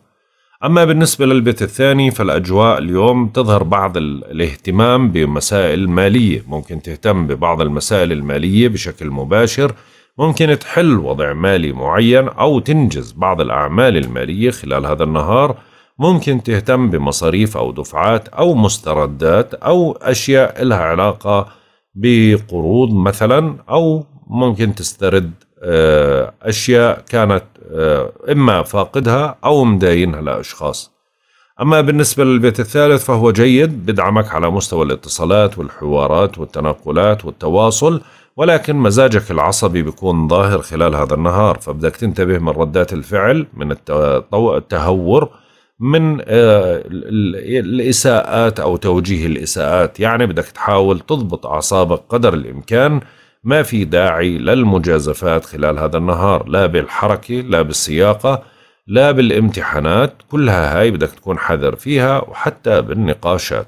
أما بالنسبة للبيت الثاني فالأجواء اليوم تظهر بعض الاهتمام بمسائل مالية ممكن تهتم ببعض المسائل المالية بشكل مباشر ممكن تحل وضع مالي معين أو تنجز بعض الأعمال المالية خلال هذا النهار ممكن تهتم بمصاريف أو دفعات أو مستردات أو أشياء لها علاقة بقروض مثلا أو ممكن تسترد آه، أشياء كانت آه، إما فاقدها أو مداينها لأشخاص أما بالنسبة للبيت الثالث فهو جيد بدعمك على مستوى الاتصالات والحوارات والتنقلات والتواصل ولكن مزاجك العصبي بيكون ظاهر خلال هذا النهار فبدك تنتبه من ردات الفعل من التهور من آه، الإساءات أو توجيه الإساءات يعني بدك تحاول تضبط أعصابك قدر الإمكان ما في داعي للمجازفات خلال هذا النهار لا بالحركة لا بالسياقة لا بالامتحانات كلها هاي بدك تكون حذر فيها وحتى بالنقاشات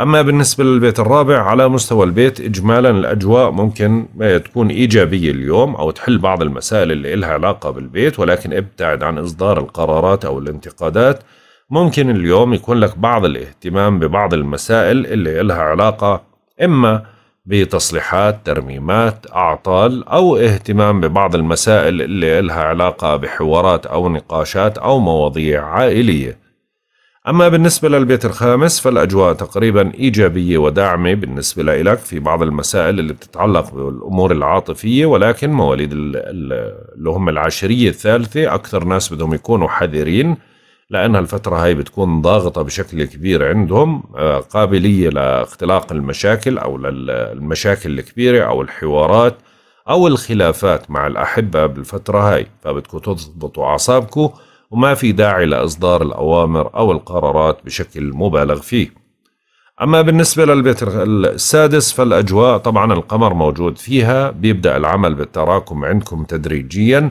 أما بالنسبة للبيت الرابع على مستوى البيت إجمالا الأجواء ممكن تكون إيجابية اليوم أو تحل بعض المسائل اللي إلها علاقة بالبيت ولكن ابتعد عن إصدار القرارات أو الانتقادات ممكن اليوم يكون لك بعض الاهتمام ببعض المسائل اللي إلها علاقة إما بتصليحات ترميمات أعطال أو اهتمام ببعض المسائل اللي إلها علاقة بحوارات أو نقاشات أو مواضيع عائلية أما بالنسبة للبيت الخامس فالأجواء تقريبا إيجابية وداعمة بالنسبة لإلك في بعض المسائل اللي بتتعلق بالأمور العاطفية ولكن مواليد اللي هم العشرية الثالثة أكثر ناس بدهم يكونوا حذرين لأنها الفترة هاي بتكون ضاغطة بشكل كبير عندهم آه، قابلية لاختلاق المشاكل أو للمشاكل الكبيرة أو الحوارات أو الخلافات مع الأحبة بالفترة هاي فبدكم تضبطوا أعصابكم وما في داعي لإصدار الأوامر أو القرارات بشكل مبالغ فيه أما بالنسبة للبيت السادس فالأجواء طبعا القمر موجود فيها بيبدأ العمل بالتراكم عندكم تدريجياً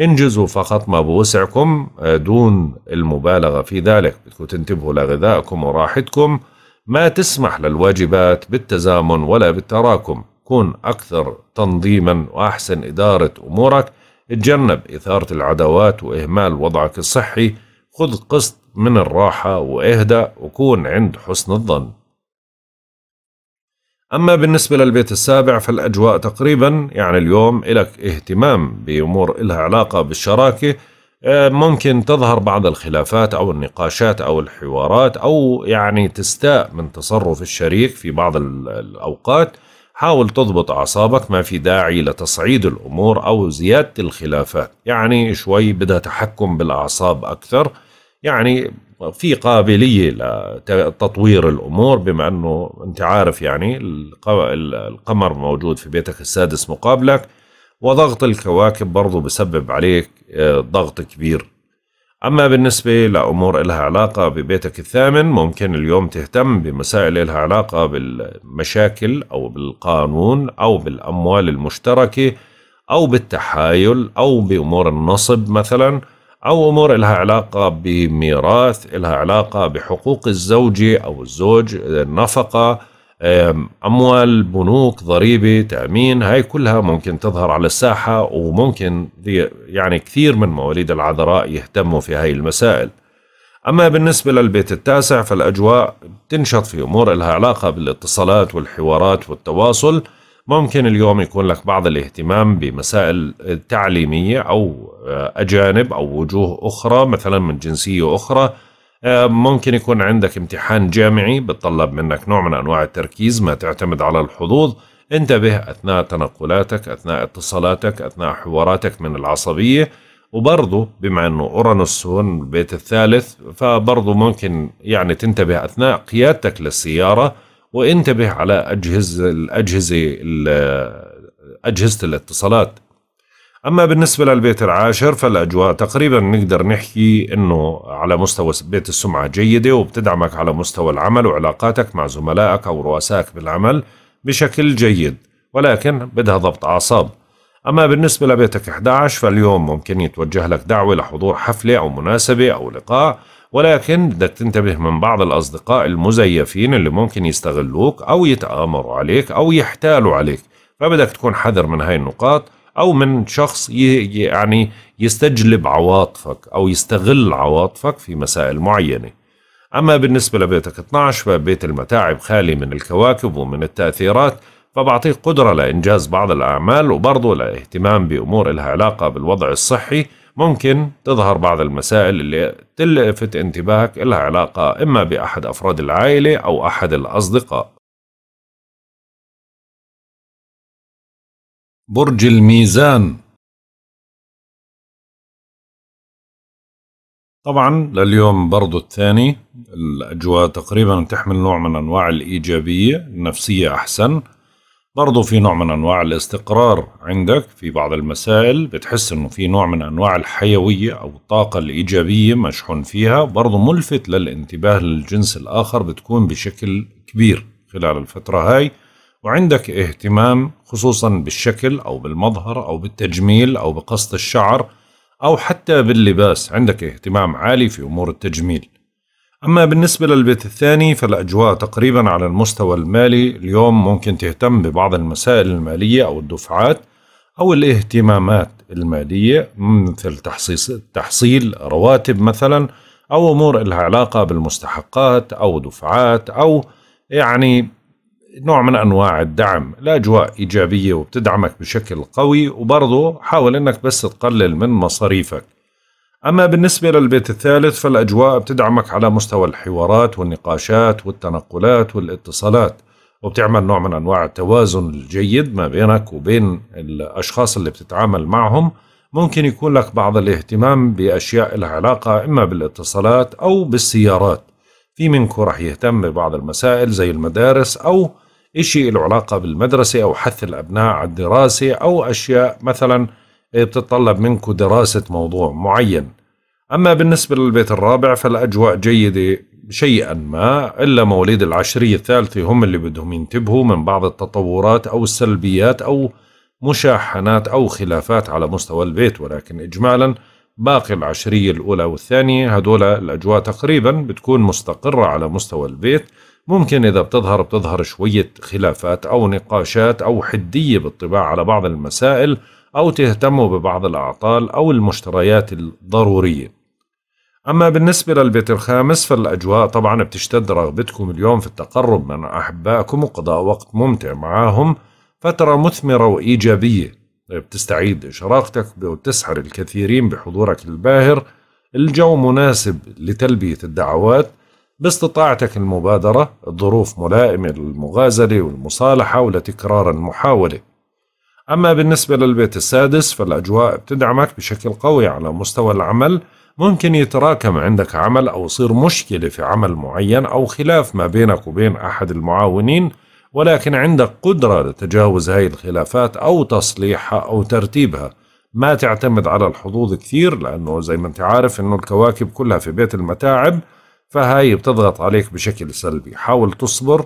انجزوا فقط ما بوسعكم آه، دون المبالغة في ذلك بدكم تنتبهوا لغذائكم وراحتكم ما تسمح للواجبات بالتزامن ولا بالتراكم كن أكثر تنظيما وأحسن إدارة أمورك اتجنب إثارة العداوات وإهمال وضعك الصحي خذ قسط من الراحة واهدأ وكون عند حسن الظن أما بالنسبة للبيت السابع فالأجواء تقريبا يعني اليوم إلك اهتمام بأمور إلها علاقة بالشراكة آه، ممكن تظهر بعض الخلافات أو النقاشات أو الحوارات أو يعني تستاء من تصرف الشريك في بعض الأوقات حاول تضبط أعصابك ما في داعي لتصعيد الأمور أو زيادة الخلافات يعني شوي بدها تحكم بالأعصاب أكثر يعني في قابليه لتطوير الامور بما انه انت عارف يعني القمر موجود في بيتك السادس مقابلك وضغط الكواكب برضو بسبب عليك آه، ضغط كبير أما بالنسبة لأمور إلها علاقة ببيتك الثامن ممكن اليوم تهتم بمسائل إلها علاقة بالمشاكل أو بالقانون أو بالأموال المشتركة أو بالتحايل أو بأمور النصب مثلاً أو أمور إلها علاقة بميراث إلها علاقة بحقوق الزوجة أو الزوج النفقة أموال بنوك ضريبة تأمين هاي كلها ممكن تظهر على الساحة وممكن يعني كثير من مواليد العذراء يهتموا في هاي المسائل أما بالنسبة للبيت التاسع فالأجواء تنشط في أمور إلها علاقة بالاتصالات والحوارات والتواصل ممكن اليوم يكون لك بعض الاهتمام بمسائل تعليمية أو آه، أجانب أو وجوه أخرى مثلا من جنسية أخرى آه، ممكن يكون عندك امتحان جامعي بتطلب منك نوع من أنواع التركيز ما تعتمد على الحظوظ انتبه أثناء تنقلاتك أثناء اتصالاتك أثناء حواراتك من العصبية وبرضه بما أنه أورانوس هون البيت الثالث فبرضه ممكن يعني تنتبه أثناء قيادتك للسيارة وانتبه على أجهزة الأجهزة أجهزة الاتصالات أما بالنسبة للبيت العاشر فالأجواء تقريبا نقدر نحكي أنه على مستوى بيت السمعة جيدة وبتدعمك على مستوى العمل وعلاقاتك مع زملائك أو رؤسائك بالعمل بشكل جيد ولكن بدها ضبط أعصاب أما بالنسبة لبيتك 11 فاليوم ممكن يتوجه لك دعوة لحضور حفلة أو مناسبة أو لقاء ولكن بدك تنتبه من بعض الأصدقاء المزيفين اللي ممكن يستغلوك أو يتآمروا عليك أو يحتالوا عليك فبدك تكون حذر من هاي النقاط أو من شخص يعني يستجلب عواطفك أو يستغل عواطفك في مسائل معينة أما بالنسبة لبيتك 12 فبيت المتاعب خالي من الكواكب ومن التأثيرات فبعطيك قدرة لإنجاز بعض الأعمال وبرضه لاهتمام بأمور لها علاقة بالوضع الصحي ممكن تظهر بعض المسائل اللي تلفت انتباهك لها علاقة إما بأحد أفراد العائلة أو أحد الأصدقاء برج الميزان طبعا لليوم برضو الثاني الأجواء تقريبا تحمل نوع من أنواع الإيجابية النفسية أحسن برضو في نوع من أنواع الاستقرار عندك في بعض المسائل بتحس أنه في نوع من أنواع الحيوية أو الطاقة الإيجابية مشحون فيها برضو ملفت للانتباه للجنس الآخر بتكون بشكل كبير خلال الفترة هاي وعندك اهتمام خصوصا بالشكل أو بالمظهر أو بالتجميل أو بقصة الشعر أو حتى باللباس عندك اهتمام عالي في أمور التجميل أما بالنسبة للبيت الثاني فالأجواء تقريبا على المستوى المالي اليوم ممكن تهتم ببعض المسائل المالية أو الدفعات أو الاهتمامات المالية مثل تحصيل رواتب مثلا أو أمور إلها علاقة بالمستحقات أو دفعات أو يعني نوع من أنواع الدعم الأجواء إيجابية وبتدعمك بشكل قوي وبرضه حاول أنك بس تقلل من مصاريفك أما بالنسبة للبيت الثالث فالأجواء بتدعمك على مستوى الحوارات والنقاشات والتنقلات والاتصالات وبتعمل نوع من أنواع التوازن الجيد ما بينك وبين الأشخاص اللي بتتعامل معهم ممكن يكون لك بعض الاهتمام بأشياء لها علاقة إما بالاتصالات أو بالسيارات في منكم رح يهتم ببعض المسائل زي المدارس أو إشي له علاقة بالمدرسة أو حث الأبناء على الدراسة أو أشياء مثلاً هي إيه، بتتطلب منكم دراسة موضوع معين أما بالنسبة للبيت الرابع فالأجواء جيدة شيئا ما إلا مواليد العشرية الثالثة هم اللي بدهم ينتبهوا من بعض التطورات أو السلبيات أو مشاحنات أو خلافات على مستوى البيت ولكن إجمالا باقي العشرية الأولى والثانية هدول الأجواء تقريبا بتكون مستقرة على مستوى البيت ممكن إذا بتظهر بتظهر شوية خلافات أو نقاشات أو حدية بالطباع على بعض المسائل أو تهتموا ببعض الأعطال أو المشتريات الضرورية أما بالنسبة للبيت الخامس فالأجواء طبعا بتشتد رغبتكم اليوم في التقرب من أحبائكم وقضاء وقت ممتع معاهم فترة مثمرة وإيجابية بتستعيد شراقتك وتسحر الكثيرين بحضورك الباهر الجو مناسب لتلبية الدعوات باستطاعتك المبادرة الظروف ملائمة للمغازلة والمصالحة ولتكرار المحاولة أما بالنسبة للبيت السادس فالأجواء بتدعمك بشكل قوي على مستوى العمل ممكن يتراكم عندك عمل أو يصير مشكلة في عمل معين أو خلاف ما بينك وبين أحد المعاونين ولكن عندك قدرة لتجاوز هاي الخلافات أو تصليحها أو ترتيبها ما تعتمد على الحظوظ كثير لأنه زي ما أنت عارف أنه الكواكب كلها في بيت المتاعب فهاي بتضغط عليك بشكل سلبي حاول تصبر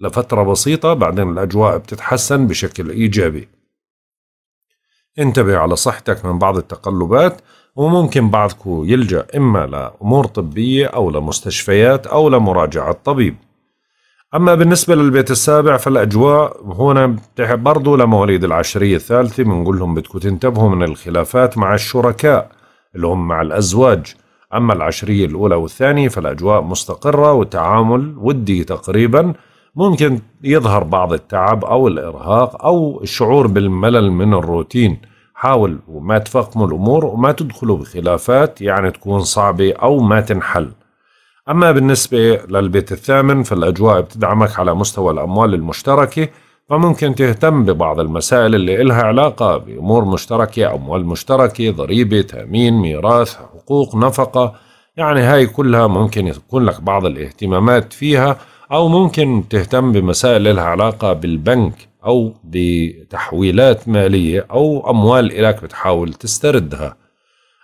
لفترة بسيطة بعدين الأجواء بتتحسن بشكل إيجابي انتبه على صحتك من بعض التقلبات وممكن بعضكم يلجأ إما لأمور طبية أو لمستشفيات أو لمراجعة طبيب أما بالنسبة للبيت السابع فالأجواء هنا برضو لمواليد العشرية الثالثة بنقول لهم بدكم تنتبهوا من الخلافات مع الشركاء اللي هم مع الأزواج أما العشرية الأولى والثانية فالأجواء مستقرة والتعامل ودي تقريباً ممكن يظهر بعض التعب أو الإرهاق أو الشعور بالملل من الروتين حاول وما تفقموا الأمور وما تدخلوا بخلافات يعني تكون صعبة أو ما تنحل أما بالنسبة للبيت الثامن فالأجواء بتدعمك على مستوى الأموال المشتركة فممكن تهتم ببعض المسائل اللي إلها علاقة بأمور مشتركة أموال مشتركة ضريبة تأمين ميراث حقوق نفقة يعني هاي كلها ممكن يكون لك بعض الاهتمامات فيها أو ممكن تهتم بمسائل لها علاقة بالبنك أو بتحويلات مالية أو أموال إلك بتحاول تستردها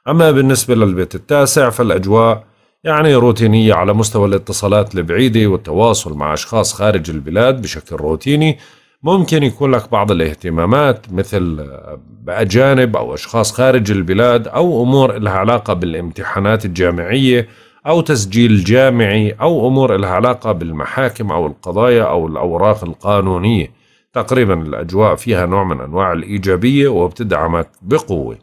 أما بالنسبة للبيت التاسع فالأجواء يعني روتينية على مستوى الاتصالات البعيدة والتواصل مع أشخاص خارج البلاد بشكل روتيني ممكن يكون لك بعض الاهتمامات مثل آه، بأجانب أو أشخاص خارج البلاد أو أمور لها علاقة بالامتحانات الجامعية أو تسجيل جامعي أو أمور لها علاقة بالمحاكم أو القضايا أو الأوراق القانونية تقريبا الأجواء فيها نوع من أنواع الإيجابية وبتدعمك بقوة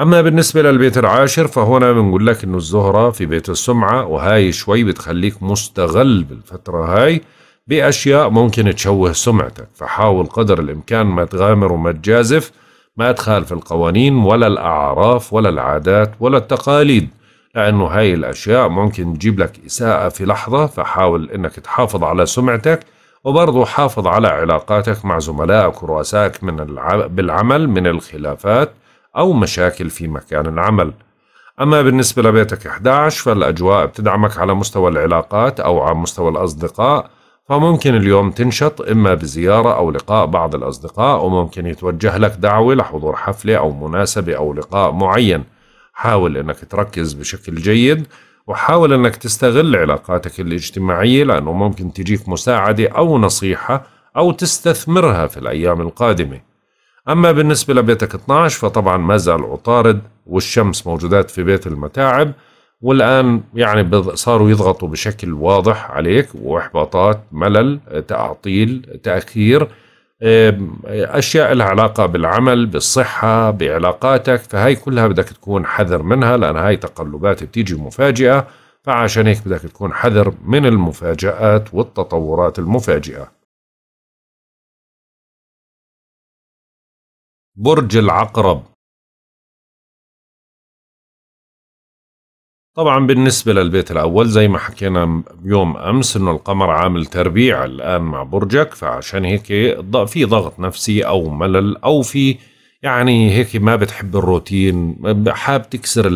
أما بالنسبة للبيت العاشر فهنا بنقول لك إنه الزهرة في بيت السمعة وهاي شوي بتخليك مستغل بالفترة هاي بأشياء ممكن تشوه سمعتك فحاول قدر الإمكان ما تغامر وما تجازف ما تخالف القوانين ولا الأعراف ولا العادات ولا التقاليد لأنه هاي الأشياء ممكن تجيب لك إساءة في لحظة فحاول إنك تحافظ على سمعتك وبرضه حافظ على علاقاتك مع زملائك ورؤسائك من الع... بالعمل من الخلافات أو مشاكل في مكان العمل أما بالنسبة لبيتك 11 فالأجواء بتدعمك على مستوى العلاقات أو على مستوى الأصدقاء فممكن اليوم تنشط إما بزيارة أو لقاء بعض الأصدقاء وممكن يتوجه لك دعوة لحضور حفلة أو مناسبة أو لقاء معين حاول أنك تركز بشكل جيد وحاول أنك تستغل علاقاتك الاجتماعية لأنه ممكن تجيك مساعدة أو نصيحة أو تستثمرها في الأيام القادمة أما بالنسبة لبيتك 12 فطبعا ما زال عطارد والشمس موجودات في بيت المتاعب والآن يعني صاروا يضغطوا بشكل واضح عليك وإحباطات ملل تعطيل تأخير أشياء لها علاقة بالعمل بالصحة بعلاقاتك فهي كلها بدك تكون حذر منها لأن هاي تقلبات بتيجي مفاجئة فعشان هيك بدك تكون حذر من المفاجآت والتطورات المفاجئة برج العقرب طبعا بالنسبة للبيت الأول زي ما حكينا يوم أمس أنه القمر عامل تربيع الآن مع برجك فعشان هيك في ضغط نفسي أو ملل أو في يعني هيك ما بتحب الروتين حاب تكسر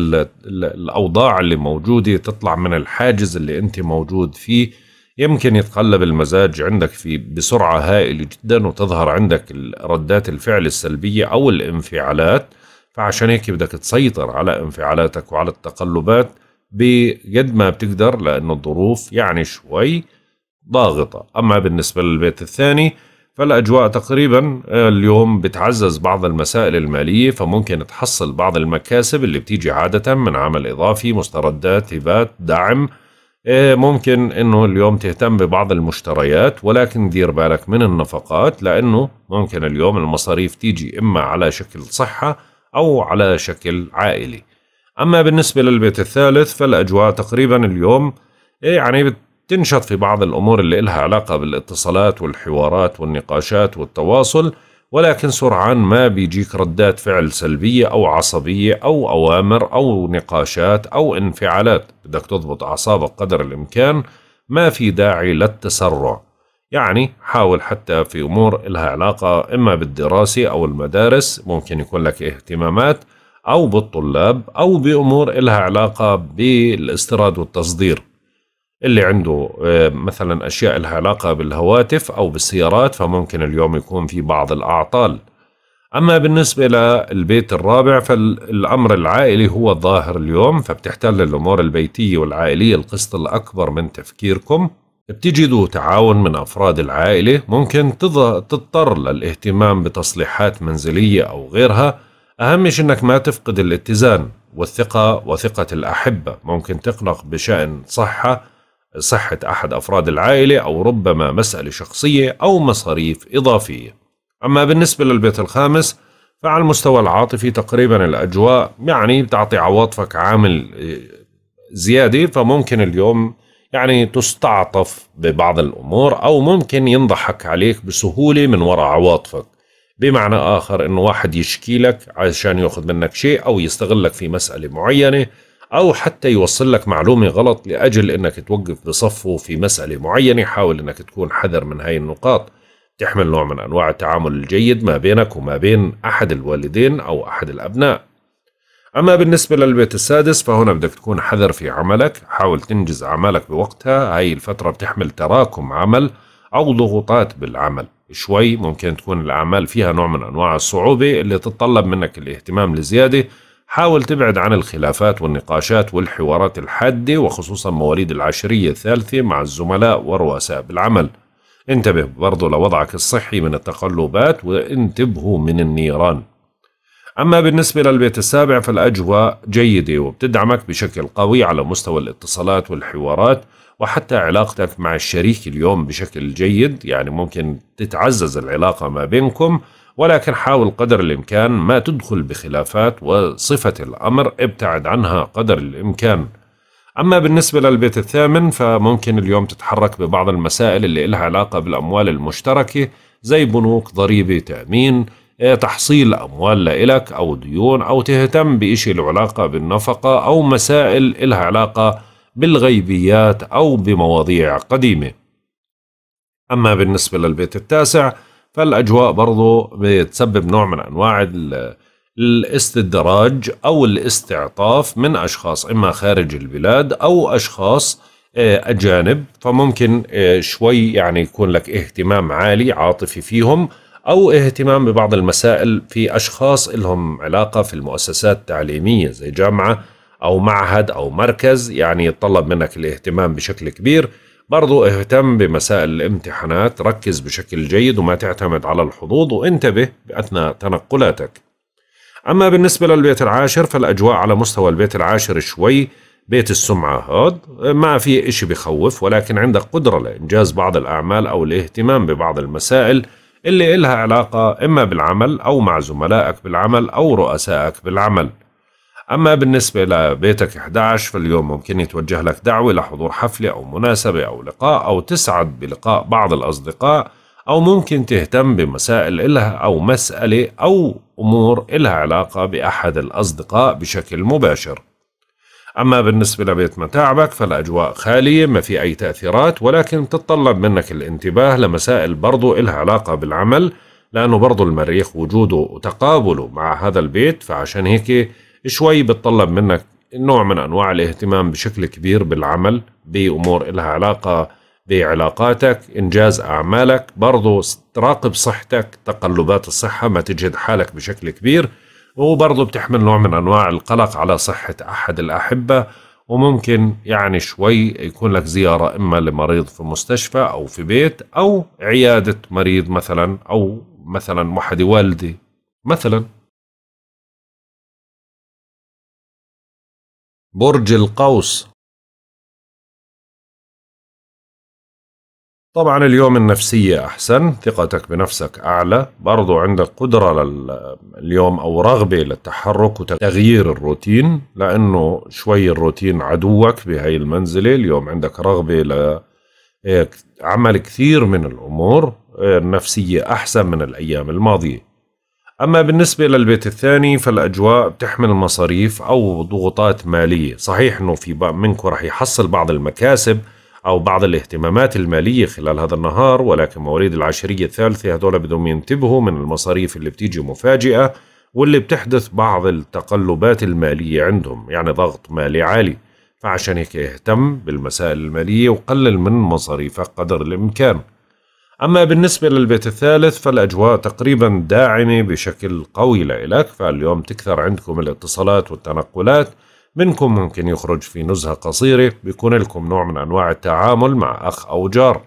الأوضاع اللي موجودة تطلع من الحاجز اللي أنت موجود فيه يمكن يتقلب المزاج عندك في بسرعة هائلة جدا وتظهر عندك ردات الفعل السلبية أو الانفعالات فعشان هيك بدك تسيطر على انفعالاتك وعلى التقلبات بقد ما بتقدر لأنه الظروف يعني شوي ضاغطة أما بالنسبة للبيت الثاني فالأجواء تقريبا آه، اليوم بتعزز بعض المسائل المالية فممكن تحصل بعض المكاسب اللي بتيجي عادة من عمل إضافي مستردات هبات دعم آه، ممكن انه اليوم تهتم ببعض المشتريات ولكن دير بالك من النفقات لانه ممكن اليوم المصاريف تيجي اما على شكل صحه او على شكل عائلي أما بالنسبة للبيت الثالث فالأجواء تقريبا اليوم إيه، يعني بتنشط في بعض الأمور اللي إلها علاقة بالاتصالات والحوارات والنقاشات والتواصل ولكن سرعان ما بيجيك ردات فعل سلبية أو عصبية أو أوامر أو نقاشات أو انفعالات بدك تضبط أعصابك قدر الإمكان ما في داعي للتسرع يعني حاول حتى في أمور إلها علاقة إما بالدراسة أو المدارس ممكن يكون لك اهتمامات أو بالطلاب أو بأمور إلها علاقة بالاستيراد والتصدير اللي عنده آه، مثلا أشياء إلها علاقة بالهواتف أو بالسيارات فممكن اليوم يكون في بعض الأعطال أما بالنسبة للبيت الرابع فالأمر العائلي هو الظاهر اليوم فبتحتل الأمور البيتية والعائلية القسط الأكبر من تفكيركم بتجدوا تعاون من أفراد العائلة ممكن تضطر للاهتمام بتصليحات منزلية أو غيرها أهم شيء أنك ما تفقد الاتزان والثقة وثقة الأحبة ممكن تقلق بشأن صحة صحة أحد أفراد العائلة أو ربما مسألة شخصية أو مصاريف إضافية أما بالنسبة للبيت الخامس فعلى المستوى العاطفي تقريبا الأجواء يعني بتعطي عواطفك عامل آه، زيادة فممكن اليوم يعني تستعطف ببعض الأمور أو ممكن ينضحك عليك بسهولة من وراء عواطفك بمعنى آخر أنه واحد يشكي لك عشان يأخذ منك شيء أو يستغلك في مسألة معينة أو حتى يوصل لك معلومة غلط لأجل أنك توقف بصفه في مسألة معينة حاول أنك تكون حذر من هاي النقاط تحمل نوع من أنواع التعامل الجيد ما بينك وما بين أحد الوالدين أو أحد الأبناء أما بالنسبة للبيت السادس فهنا بدك تكون حذر في عملك حاول تنجز أعمالك بوقتها هاي الفترة بتحمل تراكم عمل أو ضغوطات بالعمل شوي ممكن تكون الأعمال فيها نوع من أنواع الصعوبة اللي تتطلب منك الاهتمام لزيادة حاول تبعد عن الخلافات والنقاشات والحوارات الحادة وخصوصا مواليد العشرية الثالثة مع الزملاء ورؤساء بالعمل انتبه برضو لوضعك الصحي من التقلبات وانتبهوا من النيران أما بالنسبة للبيت السابع فالأجواء جيدة وبتدعمك بشكل قوي على مستوى الاتصالات والحوارات وحتى علاقتك مع الشريك اليوم بشكل جيد يعني ممكن تتعزز العلاقة ما بينكم ولكن حاول قدر الإمكان ما تدخل بخلافات وصفة الأمر ابتعد عنها قدر الإمكان أما بالنسبة للبيت الثامن فممكن اليوم تتحرك ببعض المسائل اللي إلها علاقة بالأموال المشتركة زي بنوك ضريبة تأمين آه، تحصيل أموال لإلك أو ديون أو تهتم بإشي له علاقة بالنفقة أو مسائل إلها علاقة بالغيبيات أو بمواضيع قديمة أما بالنسبة للبيت التاسع فالأجواء برضو بتسبب نوع من أنواع الاستدراج أو الاستعطاف من أشخاص إما خارج البلاد أو أشخاص آه، أجانب فممكن آه، شوي يعني يكون لك اهتمام عالي عاطفي فيهم أو اهتمام ببعض المسائل في أشخاص لهم علاقة في المؤسسات التعليمية زي جامعة أو معهد أو مركز يعني يتطلب منك الاهتمام بشكل كبير برضو اهتم بمسائل الامتحانات ركز بشكل جيد وما تعتمد على الحظوظ وانتبه بأثناء تنقلاتك أما بالنسبة للبيت العاشر فالأجواء على مستوى البيت العاشر شوي بيت السمعة هاد ما في إشي بخوف ولكن عندك قدرة لإنجاز بعض الأعمال أو الاهتمام ببعض المسائل اللي إلها علاقة إما بالعمل أو مع زملائك بالعمل أو رؤسائك بالعمل أما بالنسبة لبيتك 11 فاليوم ممكن يتوجه لك دعوة لحضور حفلة أو مناسبة أو لقاء أو تسعد بلقاء بعض الأصدقاء أو ممكن تهتم بمسائل إلها أو مسألة أو أمور إلها علاقة بأحد الأصدقاء بشكل مباشر أما بالنسبة لبيت متاعبك فالأجواء خالية ما في أي تأثيرات ولكن تتطلب منك الانتباه لمسائل برضو إلها علاقة بالعمل لأنه برضو المريخ وجوده وتقابله مع هذا البيت فعشان هيك شوي بتطلب منك نوع من انواع الاهتمام بشكل كبير بالعمل بامور لها علاقه بعلاقاتك انجاز اعمالك برضو تراقب صحتك تقلبات الصحه ما تجهد حالك بشكل كبير وبرضو بتحمل نوع من انواع القلق على صحه احد الاحبه وممكن يعني شوي يكون لك زيارة إما لمريض في مستشفى أو في بيت أو عيادة مريض مثلا أو مثلا محد والدي مثلا برج القوس طبعا اليوم النفسية أحسن ثقتك بنفسك أعلى برضو عندك قدرة لليوم اليوم أو رغبة للتحرك وتغيير الروتين لأنه شوي الروتين عدوك بهاي المنزلة اليوم عندك رغبة لعمل إيه، كثير من الأمور إيه، النفسية أحسن من الأيام الماضية أما بالنسبة للبيت الثاني فالأجواء بتحمل مصاريف أو ضغوطات مالية صحيح أنه في منكم رح يحصل بعض المكاسب أو بعض الاهتمامات المالية خلال هذا النهار ولكن مواليد العشرية الثالثة هذول بدهم ينتبهوا من المصاريف اللي بتيجي مفاجئة واللي بتحدث بعض التقلبات المالية عندهم يعني ضغط مالي عالي فعشان هيك اهتم بالمسائل المالية وقلل من مصاريفك قدر الإمكان أما بالنسبة للبيت الثالث فالأجواء تقريبا داعمة بشكل قوي لإلك فاليوم تكثر عندكم الاتصالات والتنقلات منكم ممكن يخرج في نزهة قصيرة بيكون لكم نوع من أنواع التعامل مع أخ أو جار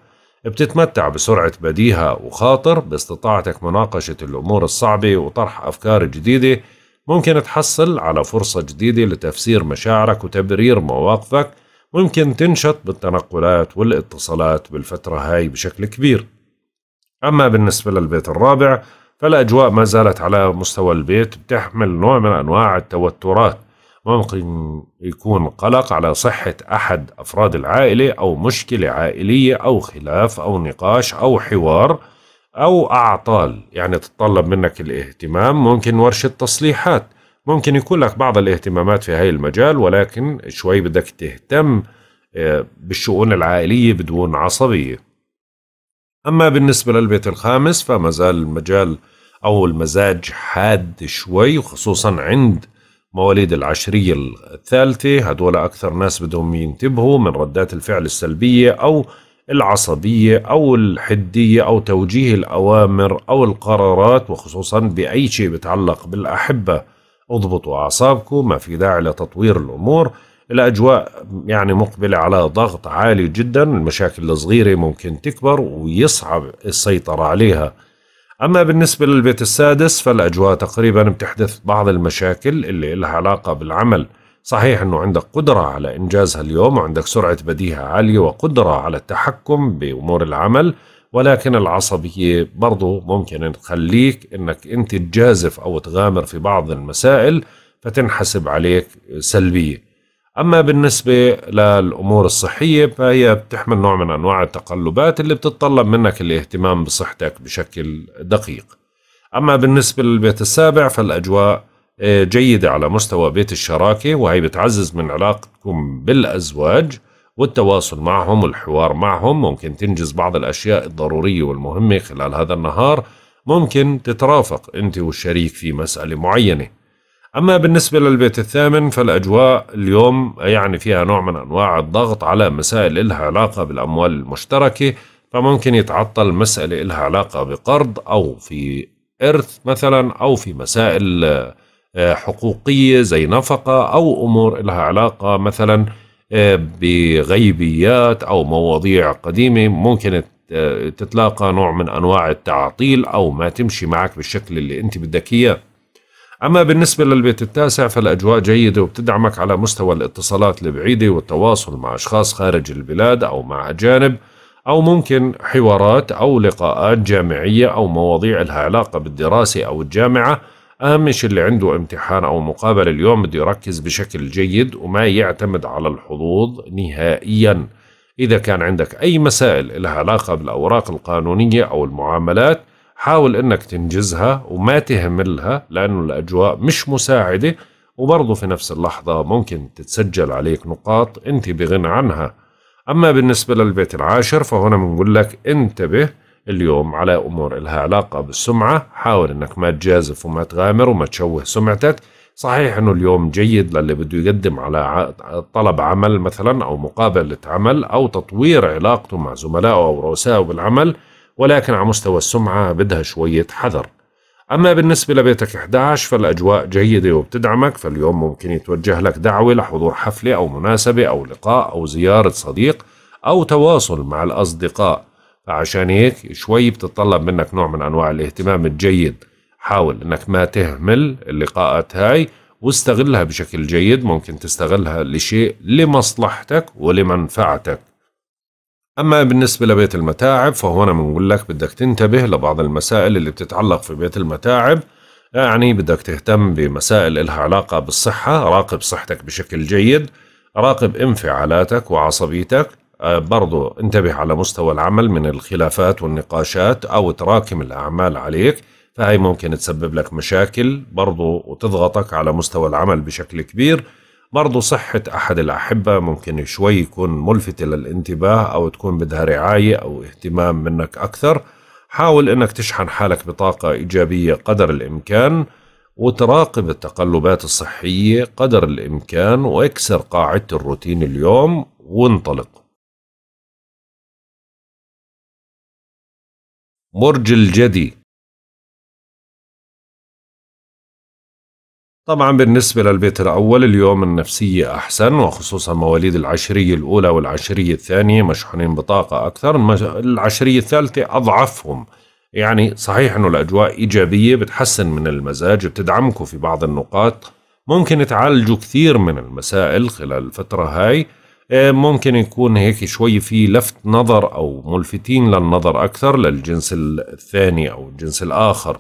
بتتمتع بسرعة بديهة وخاطر باستطاعتك مناقشة الأمور الصعبة وطرح أفكار جديدة ممكن تحصل على فرصة جديدة لتفسير مشاعرك وتبرير مواقفك ممكن تنشط بالتنقلات والاتصالات بالفترة هاي بشكل كبير أما بالنسبة للبيت الرابع فالأجواء ما زالت على مستوى البيت بتحمل نوع من أنواع التوترات ممكن يكون قلق على صحة أحد أفراد العائلة أو مشكلة عائلية أو خلاف أو نقاش أو حوار أو أعطال يعني تتطلب منك الاهتمام ممكن ورشة تصليحات ممكن يكون لك بعض الاهتمامات في هاي المجال ولكن شوي بدك تهتم آه، بالشؤون العائلية بدون عصبية أما بالنسبة للبيت الخامس فما زال المجال أو المزاج حاد شوي وخصوصا عند مواليد العشرية الثالثة هدول أكثر ناس بدهم ينتبهوا من ردات الفعل السلبية أو العصبية أو الحدية أو توجيه الأوامر أو القرارات وخصوصا بأي شيء بتعلق بالأحبة اضبطوا أعصابكم ما في داعي لتطوير الأمور الأجواء يعني مقبلة على ضغط عالي جدا المشاكل الصغيرة ممكن تكبر ويصعب السيطرة عليها أما بالنسبة للبيت السادس فالأجواء تقريبا بتحدث بعض المشاكل اللي لها علاقة بالعمل صحيح أنه عندك قدرة على إنجازها اليوم وعندك سرعة بديهة عالية وقدرة على التحكم بأمور العمل ولكن العصبية برضو ممكن تخليك أنك أنت تجازف أو تغامر في بعض المسائل فتنحسب عليك سلبية أما بالنسبة للأمور الصحية فهي بتحمل نوع من أنواع التقلبات اللي بتتطلب منك الاهتمام بصحتك بشكل دقيق أما بالنسبة للبيت السابع فالأجواء آه، جيدة على مستوى بيت الشراكة وهي بتعزز من علاقتكم بالأزواج والتواصل معهم والحوار معهم ممكن تنجز بعض الأشياء الضرورية والمهمة خلال هذا النهار ممكن تترافق أنت والشريك في مسألة معينة أما بالنسبة للبيت الثامن فالأجواء اليوم يعني فيها نوع من أنواع الضغط على مسائل إلها علاقة بالأموال المشتركة فممكن يتعطل مسألة إلها علاقة بقرض أو في إرث مثلا أو في مسائل آه، حقوقية زي نفقة أو أمور إلها علاقة مثلا آه، بغيبيات أو مواضيع قديمة ممكن آه، تتلاقى نوع من أنواع التعطيل أو ما تمشي معك بالشكل اللي أنت بدك إياه أما بالنسبة للبيت التاسع فالأجواء جيدة وبتدعمك على مستوى الاتصالات البعيدة والتواصل مع أشخاص خارج البلاد أو مع أجانب أو ممكن حوارات أو لقاءات جامعية أو مواضيع لها علاقة بالدراسة أو الجامعة أهم شيء اللي عنده امتحان أو مقابلة اليوم بده يركز بشكل جيد وما يعتمد على الحظوظ نهائياً إذا كان عندك أي مسائل لها علاقة بالأوراق القانونية أو المعاملات حاول انك تنجزها وما تهملها لانه الاجواء مش مساعده وبرضه في نفس اللحظه ممكن تتسجل عليك نقاط انت بغنى عنها اما بالنسبه للبيت العاشر فهنا بنقول لك انتبه اليوم على امور الها علاقه بالسمعه حاول انك ما تجازف وما تغامر وما تشوه سمعتك صحيح انه اليوم جيد للي بده يقدم على طلب عمل مثلا او مقابله عمل او تطوير علاقته مع زملائه او رؤسائه بالعمل ولكن على مستوى السمعة بدها شوية حذر أما بالنسبة لبيتك 11 فالأجواء جيدة وبتدعمك فاليوم ممكن يتوجه لك دعوة لحضور حفلة أو مناسبة أو لقاء أو زيارة صديق أو تواصل مع الأصدقاء فعشان هيك شوي بتتطلب منك نوع من أنواع الاهتمام الجيد حاول أنك ما تهمل اللقاءات هاي واستغلها بشكل جيد ممكن تستغلها لشيء لمصلحتك ولمنفعتك أما بالنسبة لبيت المتاعب فهنا بنقول لك بدك تنتبه لبعض المسائل اللي بتتعلق في بيت المتاعب يعني بدك تهتم بمسائل إلها علاقة بالصحة راقب صحتك بشكل جيد راقب انفعالاتك وعصبيتك آه، برضو انتبه على مستوى العمل من الخلافات والنقاشات أو تراكم الأعمال عليك فهي ممكن تسبب لك مشاكل برضو وتضغطك على مستوى العمل بشكل كبير برضو صحة أحد الأحبة ممكن شوي يكون ملفتة للانتباه أو تكون بدها رعاية أو اهتمام منك أكثر حاول أنك تشحن حالك بطاقة إيجابية قدر الإمكان وتراقب التقلبات الصحية قدر الإمكان واكسر قاعدة الروتين اليوم وانطلق برج الجدي طبعا بالنسبة للبيت الأول اليوم النفسية أحسن وخصوصا مواليد العشرية الأولى والعشرية الثانية مشحونين بطاقة أكثر العشرية الثالثة أضعفهم يعني صحيح أنه الأجواء إيجابية بتحسن من المزاج بتدعمكم في بعض النقاط ممكن تعالجوا كثير من المسائل خلال الفترة هاي آه، ممكن يكون هيك شوي في لفت نظر أو ملفتين للنظر أكثر للجنس الثاني أو الجنس الآخر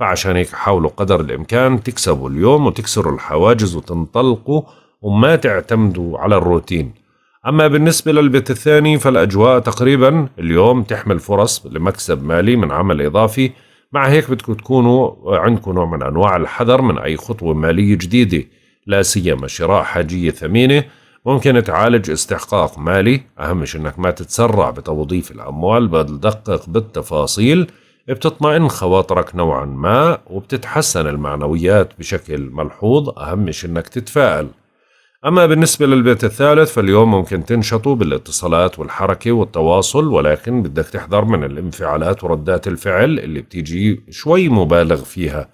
فعشان هيك حاولوا قدر الإمكان تكسبوا اليوم وتكسروا الحواجز وتنطلقوا وما تعتمدوا على الروتين أما بالنسبة للبيت الثاني فالأجواء تقريبا اليوم تحمل فرص لمكسب مالي من عمل إضافي مع هيك بدكم تكونوا عندكم نوع من أنواع الحذر من أي خطوة مالية جديدة لا سيما شراء حاجية ثمينة ممكن تعالج استحقاق مالي أهم شيء أنك ما تتسرع بتوظيف الأموال بل دقق بالتفاصيل بتطمئن خواطرك نوعا ما وبتتحسن المعنويات بشكل ملحوظ أهم شيء إنك تتفائل أما بالنسبة للبيت الثالث فاليوم ممكن تنشطوا بالاتصالات والحركة والتواصل ولكن بدك تحذر من الانفعالات وردات الفعل اللي بتيجي شوي مبالغ فيها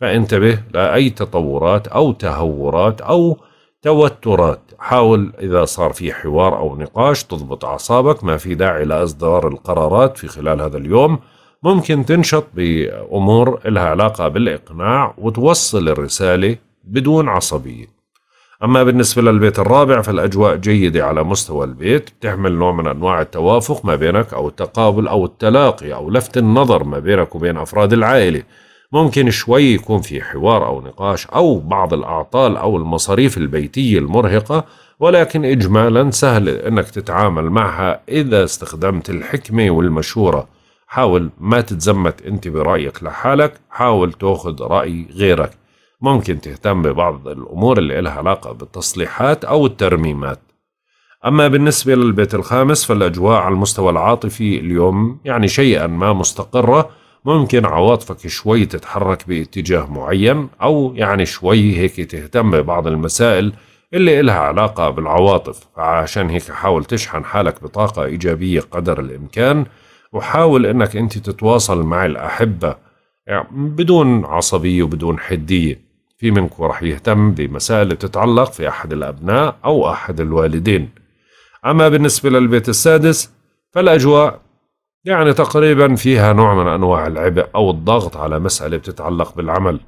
فانتبه لأي تطورات أو تهورات أو توترات حاول إذا صار في حوار أو نقاش تضبط أعصابك ما في داعي لإصدار القرارات في خلال هذا اليوم ممكن تنشط بأمور لها علاقة بالإقناع وتوصل الرسالة بدون عصبية أما بالنسبة للبيت الرابع فالأجواء جيدة على مستوى البيت بتحمل نوع من أنواع التوافق ما بينك أو التقابل أو التلاقي أو لفت النظر ما بينك وبين أفراد العائلة ممكن شوي يكون في حوار أو نقاش أو بعض الأعطال أو المصاريف البيتية المرهقة ولكن إجمالا سهل أنك تتعامل معها إذا استخدمت الحكمة والمشورة حاول ما تتزمت أنت برأيك لحالك حاول تأخذ رأي غيرك ممكن تهتم ببعض الأمور اللي إلها علاقة بالتصليحات أو الترميمات أما بالنسبة للبيت الخامس فالأجواء على المستوى العاطفي اليوم يعني شيئا ما مستقرة ممكن عواطفك شوي تتحرك باتجاه معين أو يعني شوي هيك تهتم ببعض المسائل اللي إلها علاقة بالعواطف عشان هيك حاول تشحن حالك بطاقة إيجابية قدر الإمكان وحاول انك انت تتواصل مع الاحبه يعني بدون عصبيه وبدون حديه في منكم رح يهتم بمسائل تتعلق في احد الابناء او احد الوالدين اما بالنسبه للبيت السادس فالاجواء يعني تقريبا فيها نوع من انواع العبء او الضغط على مساله بتتعلق بالعمل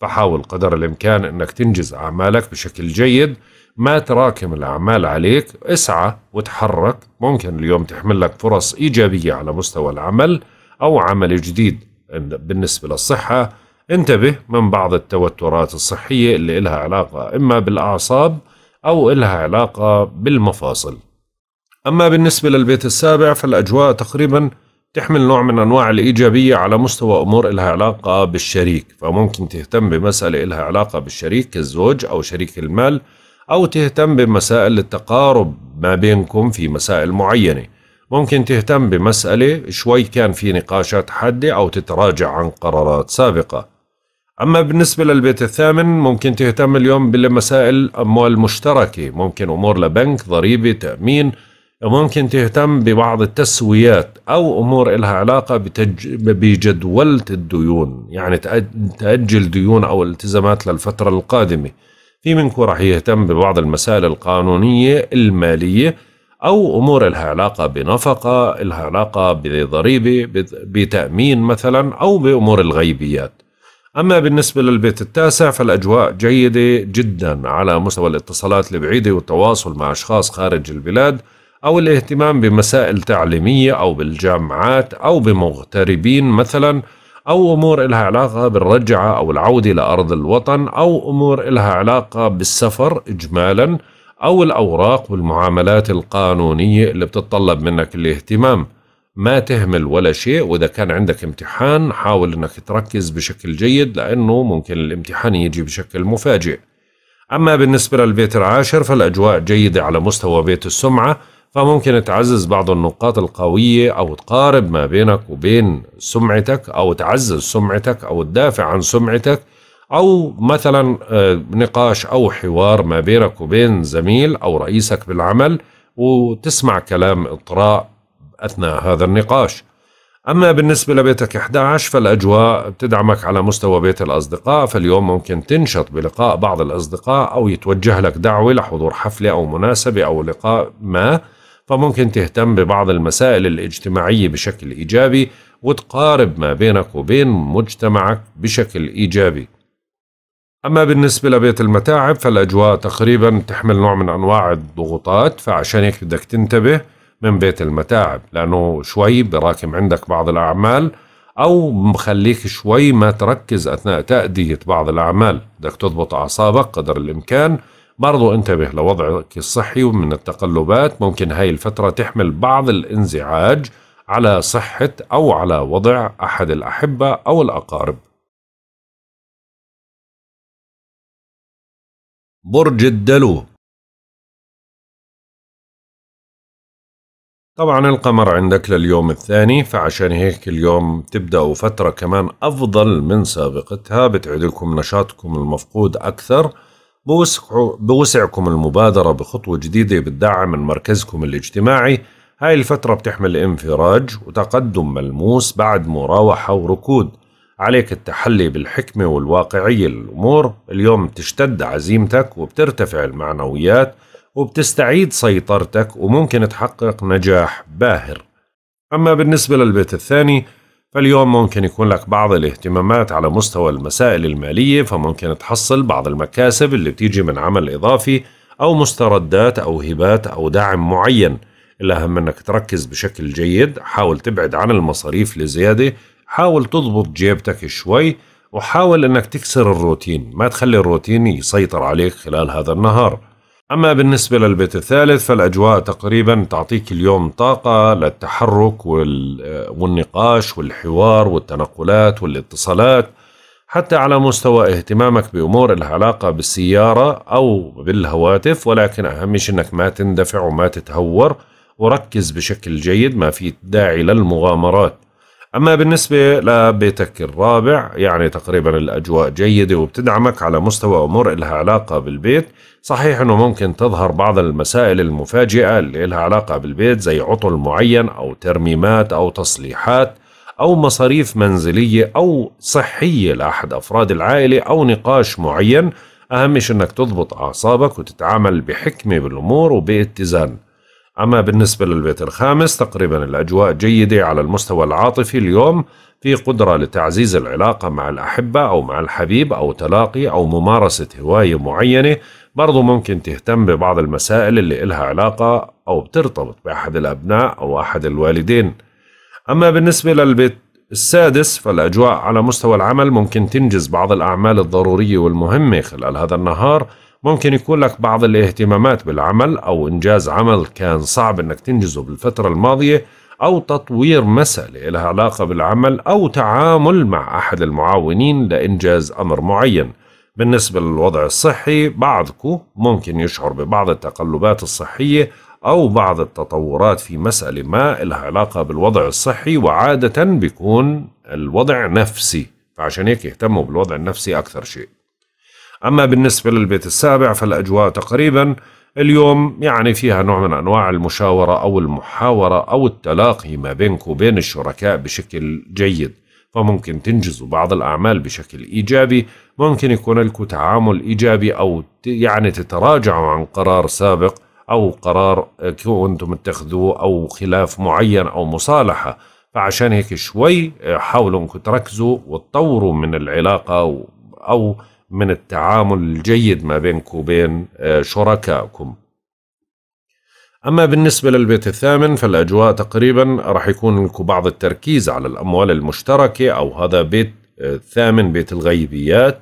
فحاول قدر الامكان انك تنجز اعمالك بشكل جيد ما تراكم الأعمال عليك اسعى وتحرك ممكن اليوم تحمل لك فرص إيجابية على مستوى العمل أو عمل جديد بالنسبة للصحة انتبه من بعض التوترات الصحية اللي إلها علاقة إما بالأعصاب أو إلها علاقة بالمفاصل أما بالنسبة للبيت السابع فالأجواء تقريبا تحمل نوع من أنواع الإيجابية على مستوى أمور إلها علاقة بالشريك فممكن تهتم بمسألة إلها علاقة بالشريك كالزوج أو شريك المال أو تهتم بمسائل التقارب ما بينكم في مسائل معينة ممكن تهتم بمسألة شوي كان في نقاشات حادة أو تتراجع عن قرارات سابقة أما بالنسبة للبيت الثامن ممكن تهتم اليوم بمسائل أموال مشتركة ممكن أمور لبنك ضريبة تأمين ممكن تهتم ببعض التسويات أو أمور إلها علاقة بتج... بجدولة الديون يعني تأجل ديون أو التزامات للفترة القادمة في منكم راح يهتم ببعض المسائل القانونية المالية أو أمور لها علاقة بنفقة لها علاقة بضريبة بتأمين مثلا أو بأمور الغيبيات أما بالنسبة للبيت التاسع فالأجواء جيدة جدا على مستوى الاتصالات البعيدة والتواصل مع أشخاص خارج البلاد أو الاهتمام بمسائل تعليمية أو بالجامعات أو بمغتربين مثلاً أو أمور إلها علاقة بالرجعة أو العودة لأرض الوطن أو أمور إلها علاقة بالسفر إجمالا أو الأوراق والمعاملات القانونية اللي بتتطلب منك الاهتمام ما تهمل ولا شيء وإذا كان عندك امتحان حاول أنك تركز بشكل جيد لأنه ممكن الامتحان يجي بشكل مفاجئ أما بالنسبة للبيت العاشر فالأجواء جيدة على مستوى بيت السمعة فممكن تعزز بعض النقاط القوية أو تقارب ما بينك وبين سمعتك أو تعزز سمعتك أو تدافع عن سمعتك أو مثلا آه، نقاش أو حوار ما بينك وبين زميل أو رئيسك بالعمل وتسمع كلام إطراء أثناء هذا النقاش أما بالنسبة لبيتك 11 فالأجواء بتدعمك على مستوى بيت الأصدقاء فاليوم ممكن تنشط بلقاء بعض الأصدقاء أو يتوجه لك دعوة لحضور حفلة أو مناسبة أو لقاء ما فممكن تهتم ببعض المسائل الاجتماعية بشكل إيجابي وتقارب ما بينك وبين مجتمعك بشكل إيجابي أما بالنسبة لبيت المتاعب فالأجواء تقريبا تحمل نوع من أنواع الضغوطات فعشان هيك بدك تنتبه من بيت المتاعب لأنه شوي براكم عندك بعض الأعمال أو مخليك شوي ما تركز أثناء تأدية بعض الأعمال بدك تضبط أعصابك قدر الإمكان برضو انتبه لوضعك الصحي ومن التقلبات ممكن هاي الفترة تحمل بعض الانزعاج على صحة أو على وضع أحد الأحبة أو الأقارب برج الدلو طبعا القمر عندك لليوم الثاني فعشان هيك اليوم تبدأوا فترة كمان أفضل من سابقتها لكم نشاطكم المفقود أكثر بوسعكم المبادرة بخطوة جديدة بتدعم من مركزكم الاجتماعي هاي الفترة بتحمل انفراج وتقدم ملموس بعد مراوحة وركود عليك التحلي بالحكمة والواقعية للأمور اليوم تشتد عزيمتك وبترتفع المعنويات وبتستعيد سيطرتك وممكن تحقق نجاح باهر أما بالنسبة للبيت الثاني فاليوم ممكن يكون لك بعض الاهتمامات على مستوى المسائل المالية فممكن تحصل بعض المكاسب اللي بتيجي من عمل إضافي أو مستردات أو هبات أو دعم معين الأهم أنك تركز بشكل جيد حاول تبعد عن المصاريف لزيادة حاول تضبط جيبتك شوي وحاول أنك تكسر الروتين ما تخلي الروتين يسيطر عليك خلال هذا النهار أما بالنسبة للبيت الثالث فالأجواء تقريبا تعطيك اليوم طاقة للتحرك والنقاش والحوار والتنقلات والاتصالات حتى على مستوى اهتمامك بأمور لها علاقة بالسيارة أو بالهواتف ولكن أهم شيء أنك ما تندفع وما تتهور وركز بشكل جيد ما في داعي للمغامرات أما بالنسبة لبيتك الرابع يعني تقريبا الأجواء جيدة وبتدعمك على مستوى أمور إلها علاقة بالبيت صحيح أنه ممكن تظهر بعض المسائل المفاجئة اللي إلها علاقة بالبيت زي عطل معين أو ترميمات أو تصليحات أو مصاريف منزلية أو صحية لأحد أفراد العائلة أو نقاش معين أهم شيء أنك تضبط أعصابك وتتعامل بحكمة بالأمور وباتزان أما بالنسبة للبيت الخامس تقريبا الأجواء جيدة على المستوى العاطفي اليوم في قدرة لتعزيز العلاقة مع الأحبة أو مع الحبيب أو تلاقي أو ممارسة هواية معينة برضو ممكن تهتم ببعض المسائل اللي إلها علاقة أو بترتبط بأحد الأبناء أو أحد الوالدين أما بالنسبة للبيت السادس فالأجواء على مستوى العمل ممكن تنجز بعض الأعمال الضرورية والمهمة خلال هذا النهار ممكن يكون لك بعض الاهتمامات بالعمل أو إنجاز عمل كان صعب أنك تنجزه بالفترة الماضية أو تطوير مسألة لها علاقة بالعمل أو تعامل مع أحد المعاونين لإنجاز أمر معين بالنسبة للوضع الصحي بعضكم ممكن يشعر ببعض التقلبات الصحية أو بعض التطورات في مسألة ما لها علاقة بالوضع الصحي وعادة بيكون الوضع نفسي فعشان هيك يهتموا بالوضع النفسي أكثر شيء أما بالنسبة للبيت السابع فالأجواء تقريبا اليوم يعني فيها نوع من أنواع المشاورة أو المحاورة أو التلاقي ما بينك وبين الشركاء بشكل جيد فممكن تنجزوا بعض الأعمال بشكل إيجابي ممكن يكون لكم تعامل إيجابي أو يعني تتراجعوا عن قرار سابق أو قرار كنتم اتخذوه أو خلاف معين أو مصالحة فعشان هيك شوي آه، حاولوا انكم تركزوا وتطوروا من العلاقة أو من التعامل الجيد ما بينكم وبين آه، شركائكم أما بالنسبة للبيت الثامن فالأجواء تقريبا راح يكون لكم بعض التركيز على الأموال المشتركة أو هذا بيت آه، الثامن بيت الغيبيات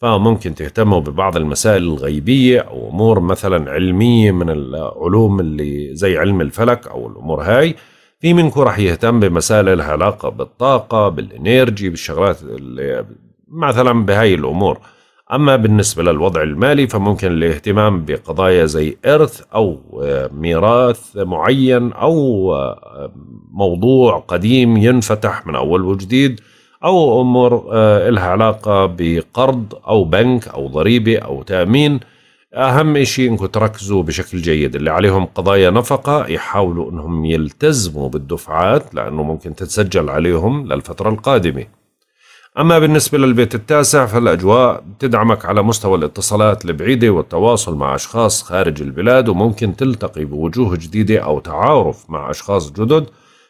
فممكن تهتموا ببعض المسائل الغيبية أو أمور مثلا علمية من العلوم اللي زي علم الفلك أو الأمور هاي في منكم راح يهتم بمسائل لها علاقة بالطاقة بالإنرجي بالشغلات اللي مثلا بهاي الأمور أما بالنسبة للوضع المالي فممكن الاهتمام بقضايا زي إرث أو آه، ميراث معين أو آه، موضوع قديم ينفتح من أول وجديد أو أمور آه، لها علاقة بقرض أو بنك أو ضريبة أو تأمين أهم شيء أنكم تركزوا بشكل جيد اللي عليهم قضايا نفقة يحاولوا أنهم يلتزموا بالدفعات لأنه ممكن تتسجل عليهم للفترة القادمة أما بالنسبة للبيت التاسع فالأجواء بتدعمك على مستوى الاتصالات البعيدة والتواصل مع أشخاص خارج البلاد وممكن تلتقي بوجوه جديدة أو تعارف مع أشخاص جدد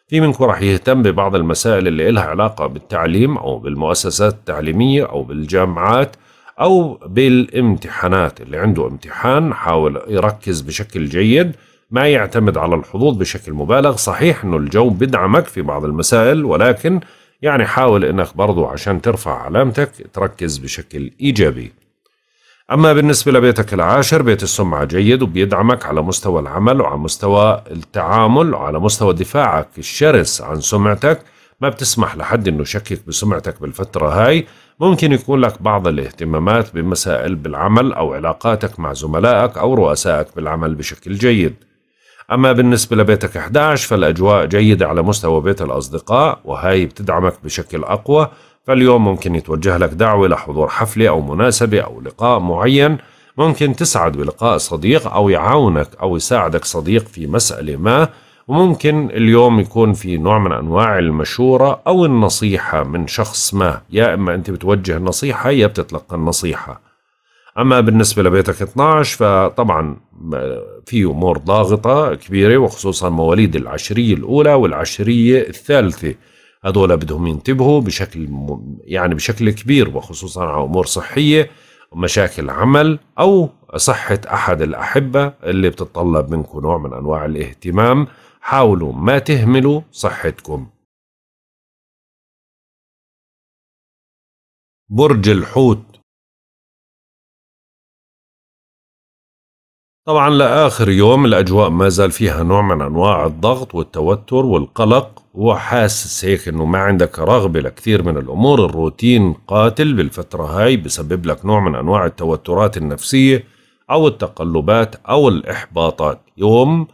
في منكم رح يهتم ببعض المسائل اللي إلها علاقة بالتعليم أو بالمؤسسات التعليمية أو بالجامعات أو بالامتحانات اللي عنده امتحان حاول يركز بشكل جيد ما يعتمد على الحظوظ بشكل مبالغ صحيح أنه الجو بدعمك في بعض المسائل ولكن يعني حاول انك برضو عشان ترفع علامتك تركز بشكل ايجابي اما بالنسبه لبيتك العاشر بيت السمعه جيد وبيدعمك على مستوى العمل وعلى مستوى التعامل وعلى مستوى دفاعك الشرس عن سمعتك ما بتسمح لحد انه يشكك بسمعتك بالفتره هاي ممكن يكون لك بعض الاهتمامات بمسائل بالعمل او علاقاتك مع زملائك او رؤسائك بالعمل بشكل جيد أما بالنسبة لبيتك 11 فالأجواء جيدة على مستوى بيت الأصدقاء وهي بتدعمك بشكل أقوى فاليوم ممكن يتوجه لك دعوة لحضور حفلة أو مناسبة أو لقاء معين ممكن تسعد بلقاء صديق أو يعاونك أو يساعدك صديق في مسألة ما وممكن اليوم يكون في نوع من أنواع المشورة أو النصيحة من شخص ما يا إما أنت بتوجه النصيحة يا بتتلقى النصيحة اما بالنسبه لبيتك 12 فطبعا في امور ضاغطه كبيره وخصوصا مواليد العشريه الاولى والعشريه الثالثه هذول بدهم ينتبهوا بشكل يعني بشكل كبير وخصوصا على امور صحيه مشاكل عمل او صحه احد الاحبه اللي بتتطلب منكم نوع من انواع الاهتمام حاولوا ما تهملوا صحتكم برج الحوت طبعا لآخر يوم الأجواء ما زال فيها نوع من أنواع الضغط والتوتر والقلق وحاسس هيك إنه ما عندك رغبة لكثير من الأمور الروتين قاتل بالفترة هاي بسبب لك نوع من أنواع التوترات النفسية أو التقلبات أو الإحباطات يوم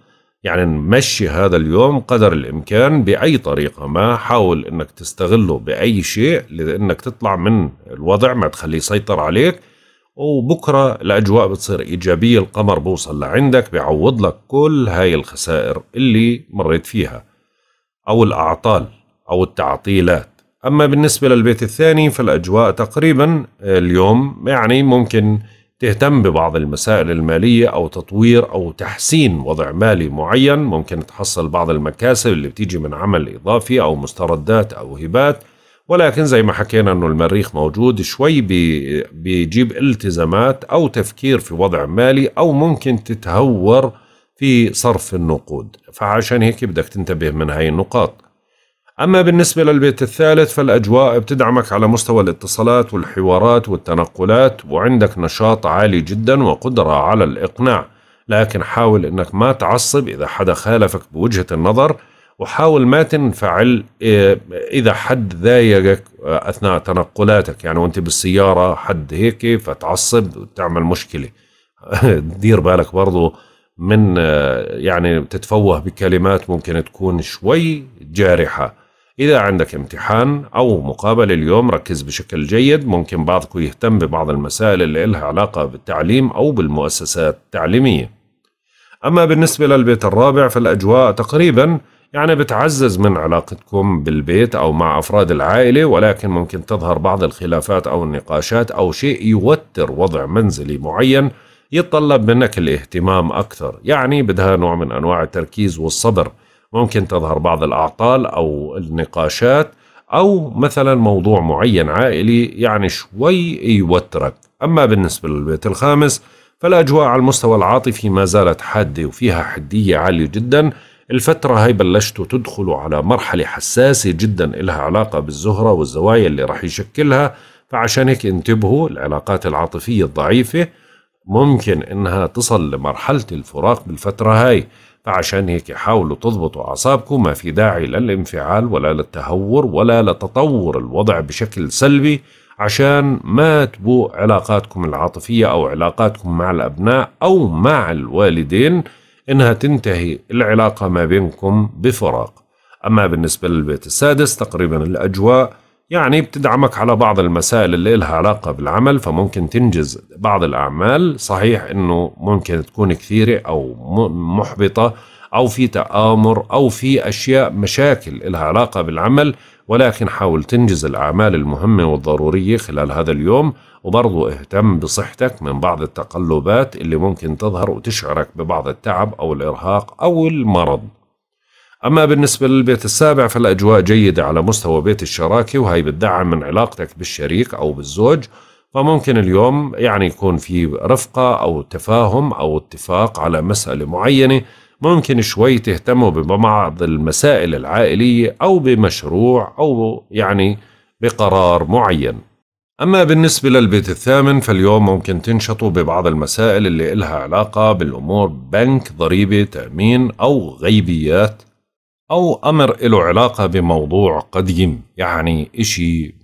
يعني نمشي هذا اليوم قدر الإمكان بأي طريقة ما حاول إنك تستغله بأي شيء لأنك تطلع من الوضع ما تخليه يسيطر عليك وبكرة الأجواء بتصير إيجابية القمر بوصل لعندك بيعوض لك كل هاي الخسائر اللي مريت فيها أو الأعطال أو التعطيلات أما بالنسبة للبيت الثاني فالأجواء تقريبا اليوم يعني ممكن تهتم ببعض المسائل المالية أو تطوير أو تحسين وضع مالي معين ممكن تحصل بعض المكاسب اللي بتيجي من عمل إضافي أو مستردات أو هبات ولكن زي ما حكينا انه المريخ موجود شوي بي بيجيب التزامات او تفكير في وضع مالي او ممكن تتهور في صرف النقود فعشان هيك بدك تنتبه من هاي النقاط أما بالنسبة للبيت الثالث فالأجواء بتدعمك على مستوى الاتصالات والحوارات والتنقلات وعندك نشاط عالي جدا وقدرة على الإقناع لكن حاول أنك ما تعصب إذا حدا خالفك بوجهة النظر وحاول ما تنفعل آه، اذا حد ضايقك آه، اثناء تنقلاتك يعني وانت بالسياره حد هيك فتعصب وتعمل مشكله (laughs) دير بالك برضه من آه، يعني تتفوه بكلمات ممكن تكون شوي جارحه إذا عندك امتحان أو مقابلة اليوم ركز بشكل جيد ممكن بعضكم يهتم ببعض المسائل اللي لها علاقة بالتعليم أو بالمؤسسات التعليمية أما بالنسبة للبيت الرابع فالأجواء تقريبا يعني بتعزز من علاقتكم بالبيت أو مع أفراد العائلة ولكن ممكن تظهر بعض الخلافات أو النقاشات أو شيء يوتر وضع منزلي معين يتطلب منك الاهتمام أكثر يعني بدها نوع من أنواع التركيز والصبر ممكن تظهر بعض الأعطال أو النقاشات أو مثلا موضوع معين عائلي يعني شوي يوترك أما بالنسبة للبيت الخامس فالأجواء على المستوى العاطفي ما زالت حادة وفيها حدية عالية جداً الفترة هاي بلشتوا تدخلوا على مرحلة حساسة جدا إلها علاقة بالزهرة والزوايا اللي رح يشكلها فعشان هيك انتبهوا العلاقات العاطفية الضعيفة ممكن إنها تصل لمرحلة الفراق بالفترة هاي فعشان هيك حاولوا تضبطوا أعصابكم ما في داعي للانفعال ولا للتهور ولا لتطور الوضع بشكل سلبي عشان ما تبوء علاقاتكم العاطفية أو علاقاتكم مع الأبناء أو مع الوالدين إنها تنتهي العلاقة ما بينكم بفراق أما بالنسبة للبيت السادس تقريبا الأجواء يعني بتدعمك على بعض المسائل اللي لها علاقة بالعمل فممكن تنجز بعض الأعمال صحيح أنه ممكن تكون كثيرة أو محبطة أو في تآمر أو في أشياء مشاكل لها علاقة بالعمل ولكن حاول تنجز الأعمال المهمة والضرورية خلال هذا اليوم وبرضه اهتم بصحتك من بعض التقلبات اللي ممكن تظهر وتشعرك ببعض التعب أو الإرهاق أو المرض أما بالنسبة للبيت السابع فالأجواء جيدة على مستوى بيت الشراكة وهي بتدعم من علاقتك بالشريك أو بالزوج فممكن اليوم يعني يكون في رفقة أو تفاهم أو اتفاق على مسألة معينة ممكن شوي تهتموا ببعض المسائل العائلية أو بمشروع أو يعني بقرار معين أما بالنسبة للبيت الثامن فاليوم ممكن تنشطوا ببعض المسائل اللي إلها علاقة بالأمور بنك ضريبة تأمين أو غيبيات أو أمر له علاقة بموضوع قديم يعني إشي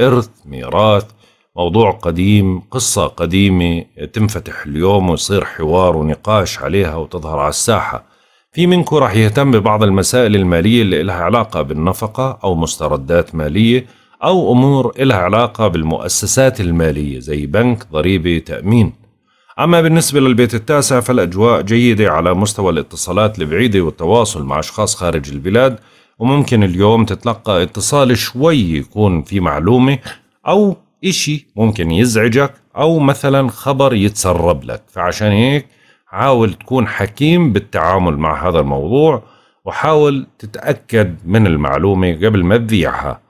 إرث ميراث موضوع قديم قصة قديمة تنفتح اليوم ويصير حوار ونقاش عليها وتظهر على الساحة في منكم راح يهتم ببعض المسائل المالية اللي إلها علاقة بالنفقة أو مستردات مالية أو أمور إلها علاقة بالمؤسسات المالية زي بنك ضريبة تأمين أما بالنسبة للبيت التاسع فالأجواء جيدة على مستوى الاتصالات البعيدة والتواصل مع أشخاص خارج البلاد وممكن اليوم تتلقى اتصال شوي يكون في معلومة أو إشي ممكن يزعجك أو مثلا خبر يتسرب لك فعشان هيك حاول تكون حكيم بالتعامل مع هذا الموضوع وحاول تتأكد من المعلومة قبل ما تذيعها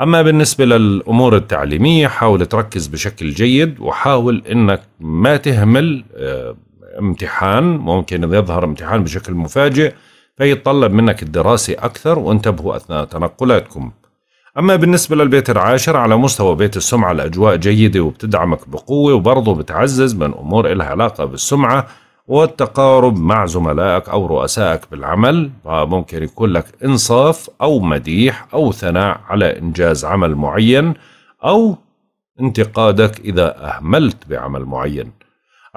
أما بالنسبة للأمور التعليمية حاول تركز بشكل جيد وحاول أنك ما تهمل آه، امتحان ممكن يظهر امتحان بشكل مفاجئ فيتطلب منك الدراسة أكثر وانتبهوا أثناء تنقلاتكم أما بالنسبة للبيت العاشر على مستوى بيت السمعة الأجواء جيدة وبتدعمك بقوة وبرضه بتعزز من أمور إلها علاقة بالسمعة والتقارب مع زملائك أو رؤسائك بالعمل ممكن يكون لك إنصاف أو مديح أو ثناء على إنجاز عمل معين أو انتقادك إذا أهملت بعمل معين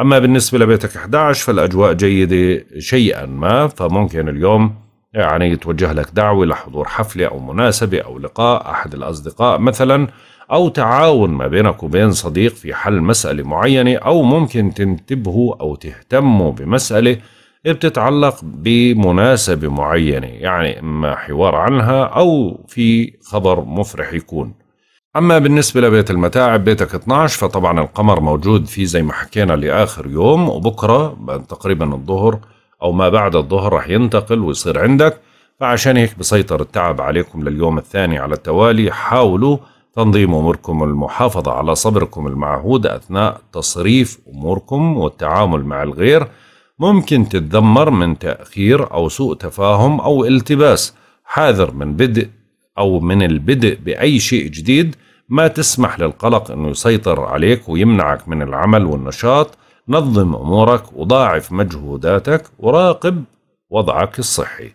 أما بالنسبة لبيتك 11 فالأجواء جيدة شيئا ما فممكن اليوم يعني يتوجه لك دعوة لحضور حفلة أو مناسبة أو لقاء أحد الأصدقاء مثلا أو تعاون ما بينك وبين صديق في حل مسألة معينة أو ممكن تنتبهوا أو تهتموا بمسألة بتتعلق بمناسبة معينة يعني إما حوار عنها أو في خبر مفرح يكون أما بالنسبة لبيت المتاعب بيتك 12 فطبعا القمر موجود فيه زي ما حكينا لآخر يوم وبكرة تقريبا الظهر أو ما بعد الظهر رح ينتقل ويصير عندك فعشان هيك بسيطر التعب عليكم لليوم الثاني على التوالي حاولوا تنظيم أموركم المحافظة على صبركم المعهود أثناء تصريف أموركم والتعامل مع الغير ممكن تتذمر من تأخير أو سوء تفاهم أو التباس حاذر من بدء أو من البدء بأي شيء جديد ما تسمح للقلق أنه يسيطر عليك ويمنعك من العمل والنشاط نظم أمورك وضاعف مجهوداتك وراقب وضعك الصحي